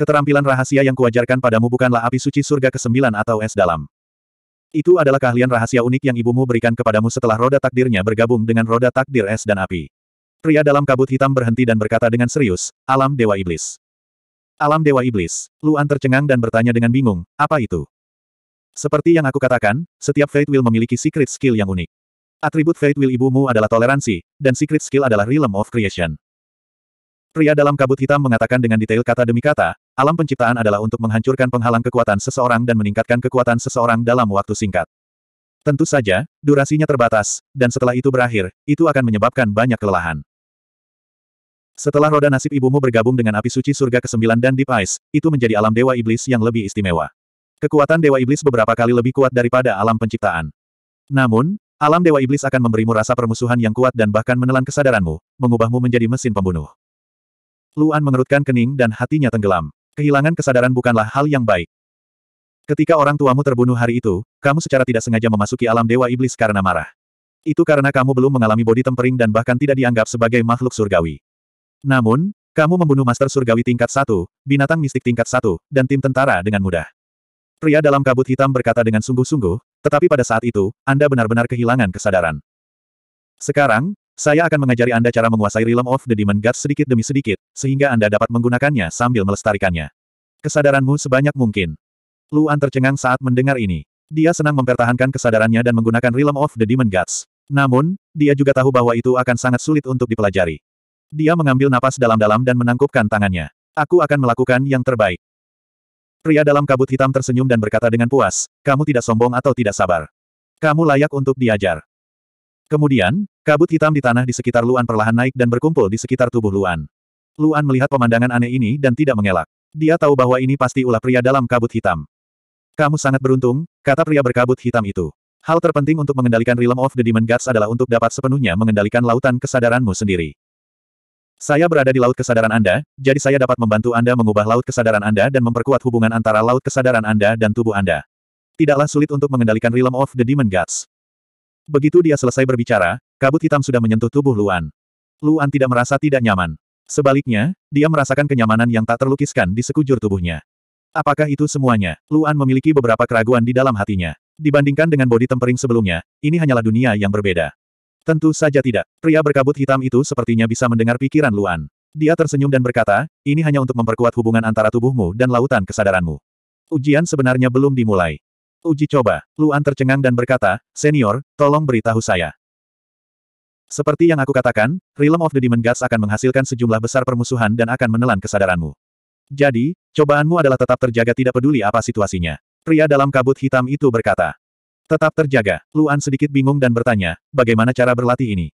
Keterampilan rahasia yang kuajarkan padamu bukanlah api suci surga ke-9 atau es dalam. Itu adalah keahlian rahasia unik yang ibumu berikan kepadamu setelah roda takdirnya bergabung dengan roda takdir es dan api. Pria dalam kabut hitam berhenti dan berkata dengan serius, Alam Dewa Iblis. Alam Dewa Iblis. Luan tercengang dan bertanya dengan bingung, apa itu? Seperti yang aku katakan, setiap Fate Will memiliki secret skill yang unik. Atribut Fate Will ibumu adalah toleransi, dan secret skill adalah Realm of Creation. Pria dalam kabut hitam mengatakan dengan detail kata demi kata, alam penciptaan adalah untuk menghancurkan penghalang kekuatan seseorang dan meningkatkan kekuatan seseorang dalam waktu singkat. Tentu saja, durasinya terbatas, dan setelah itu berakhir, itu akan menyebabkan banyak kelelahan. Setelah roda nasib ibumu bergabung dengan api suci surga ke-9 dan Deep Ice, itu menjadi alam dewa iblis yang lebih istimewa. Kekuatan Dewa Iblis beberapa kali lebih kuat daripada alam penciptaan. Namun, alam Dewa Iblis akan memberimu rasa permusuhan yang kuat dan bahkan menelan kesadaranmu, mengubahmu menjadi mesin pembunuh. Luan mengerutkan kening dan hatinya tenggelam. Kehilangan kesadaran bukanlah hal yang baik. Ketika orang tuamu terbunuh hari itu, kamu secara tidak sengaja memasuki alam Dewa Iblis karena marah. Itu karena kamu belum mengalami bodi tempering dan bahkan tidak dianggap sebagai makhluk surgawi. Namun, kamu membunuh Master Surgawi tingkat satu, binatang mistik tingkat satu, dan tim tentara dengan mudah. Pria dalam kabut hitam berkata dengan sungguh-sungguh, tetapi pada saat itu, Anda benar-benar kehilangan kesadaran. Sekarang, saya akan mengajari Anda cara menguasai Realm of the Demon God sedikit demi sedikit, sehingga Anda dapat menggunakannya sambil melestarikannya. Kesadaranmu sebanyak mungkin. Luan tercengang saat mendengar ini. Dia senang mempertahankan kesadarannya dan menggunakan Realm of the Demon Gods. Namun, dia juga tahu bahwa itu akan sangat sulit untuk dipelajari. Dia mengambil napas dalam-dalam dan menangkupkan tangannya. Aku akan melakukan yang terbaik. Pria dalam kabut hitam tersenyum dan berkata dengan puas, kamu tidak sombong atau tidak sabar. Kamu layak untuk diajar. Kemudian, kabut hitam di tanah di sekitar Luan perlahan naik dan berkumpul di sekitar tubuh Luan. Luan melihat pemandangan aneh ini dan tidak mengelak. Dia tahu bahwa ini pasti ulah pria dalam kabut hitam. Kamu sangat beruntung, kata pria berkabut hitam itu. Hal terpenting untuk mengendalikan Realm of the Demon Gods adalah untuk dapat sepenuhnya mengendalikan lautan kesadaranmu sendiri. Saya berada di laut kesadaran Anda, jadi saya dapat membantu Anda mengubah laut kesadaran Anda dan memperkuat hubungan antara laut kesadaran Anda dan tubuh Anda. Tidaklah sulit untuk mengendalikan Realm of the Demon Gods. Begitu dia selesai berbicara, kabut hitam sudah menyentuh tubuh Luan. Luan tidak merasa tidak nyaman. Sebaliknya, dia merasakan kenyamanan yang tak terlukiskan di sekujur tubuhnya. Apakah itu semuanya? Luan memiliki beberapa keraguan di dalam hatinya. Dibandingkan dengan bodi tempering sebelumnya, ini hanyalah dunia yang berbeda. Tentu saja tidak. Pria berkabut hitam itu sepertinya bisa mendengar pikiran Luan. Dia tersenyum dan berkata, ini hanya untuk memperkuat hubungan antara tubuhmu dan lautan kesadaranmu. Ujian sebenarnya belum dimulai. Uji coba, Luan tercengang dan berkata, senior, tolong beritahu saya. Seperti yang aku katakan, Realm of the Demon Gods akan menghasilkan sejumlah besar permusuhan dan akan menelan kesadaranmu. Jadi, cobaanmu adalah tetap terjaga tidak peduli apa situasinya. Pria dalam kabut hitam itu berkata. Tetap terjaga, Luan sedikit bingung dan bertanya, bagaimana cara berlatih ini?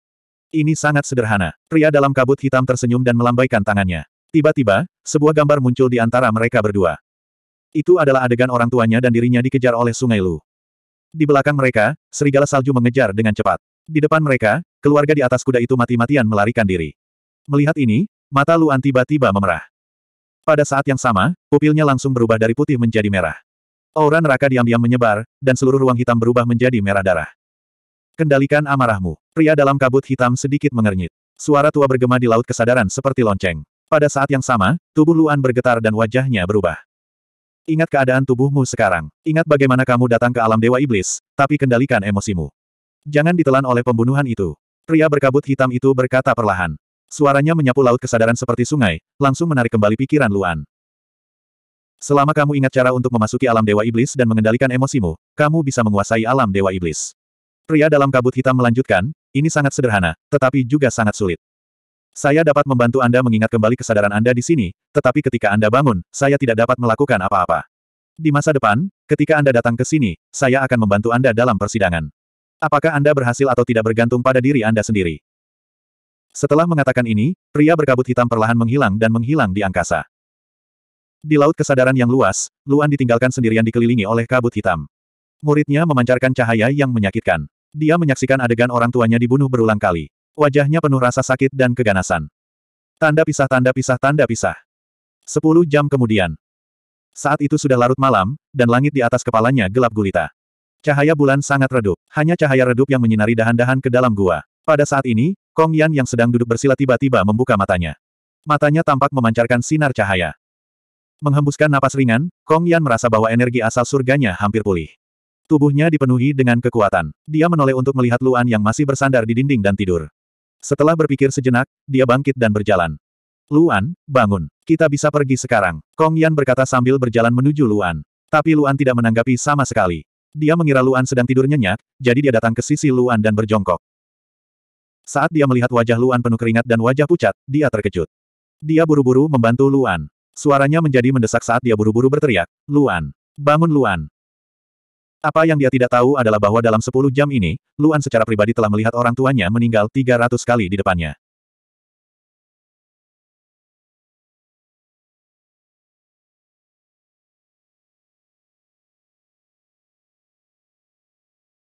Ini sangat sederhana. Pria dalam kabut hitam tersenyum dan melambaikan tangannya. Tiba-tiba, sebuah gambar muncul di antara mereka berdua. Itu adalah adegan orang tuanya dan dirinya dikejar oleh Sungai Lu. Di belakang mereka, serigala salju mengejar dengan cepat. Di depan mereka, keluarga di atas kuda itu mati-matian melarikan diri. Melihat ini, mata Luan tiba-tiba memerah. Pada saat yang sama, pupilnya langsung berubah dari putih menjadi merah. Aura neraka diam-diam menyebar, dan seluruh ruang hitam berubah menjadi merah darah. Kendalikan amarahmu. Pria dalam kabut hitam sedikit mengernyit. Suara tua bergema di laut kesadaran seperti lonceng. Pada saat yang sama, tubuh Luan bergetar dan wajahnya berubah. Ingat keadaan tubuhmu sekarang. Ingat bagaimana kamu datang ke alam Dewa Iblis, tapi kendalikan emosimu. Jangan ditelan oleh pembunuhan itu. Pria berkabut hitam itu berkata perlahan. Suaranya menyapu laut kesadaran seperti sungai, langsung menarik kembali pikiran Luan. Selama kamu ingat cara untuk memasuki alam Dewa Iblis dan mengendalikan emosimu, kamu bisa menguasai alam Dewa Iblis. Pria dalam kabut hitam melanjutkan, ini sangat sederhana, tetapi juga sangat sulit. Saya dapat membantu Anda mengingat kembali kesadaran Anda di sini, tetapi ketika Anda bangun, saya tidak dapat melakukan apa-apa. Di masa depan, ketika Anda datang ke sini, saya akan membantu Anda dalam persidangan. Apakah Anda berhasil atau tidak bergantung pada diri Anda sendiri? Setelah mengatakan ini, pria berkabut hitam perlahan menghilang dan menghilang di angkasa. Di laut kesadaran yang luas, Luan ditinggalkan sendirian dikelilingi oleh kabut hitam. Muridnya memancarkan cahaya yang menyakitkan. Dia menyaksikan adegan orang tuanya dibunuh berulang kali. Wajahnya penuh rasa sakit dan keganasan. Tanda pisah tanda pisah tanda pisah. Sepuluh jam kemudian. Saat itu sudah larut malam, dan langit di atas kepalanya gelap gulita. Cahaya bulan sangat redup. Hanya cahaya redup yang menyinari dahan-dahan ke dalam gua. Pada saat ini, Kong Yan yang sedang duduk bersila tiba-tiba membuka matanya. Matanya tampak memancarkan sinar cahaya. Menghembuskan napas ringan, Kong Yan merasa bahwa energi asal surganya hampir pulih. Tubuhnya dipenuhi dengan kekuatan. Dia menoleh untuk melihat Luan yang masih bersandar di dinding dan tidur. Setelah berpikir sejenak, dia bangkit dan berjalan. Luan, bangun. Kita bisa pergi sekarang. Kong Yan berkata sambil berjalan menuju Luan. Tapi Luan tidak menanggapi sama sekali. Dia mengira Luan sedang tidur nyenyak, jadi dia datang ke sisi Luan dan berjongkok. Saat dia melihat wajah Luan penuh keringat dan wajah pucat, dia terkejut. Dia buru-buru membantu Luan. Suaranya menjadi mendesak saat dia buru-buru berteriak, Luan! Bangun Luan! Apa yang dia tidak tahu adalah bahwa dalam 10 jam ini, Luan secara pribadi telah melihat orang tuanya meninggal 300 kali di depannya.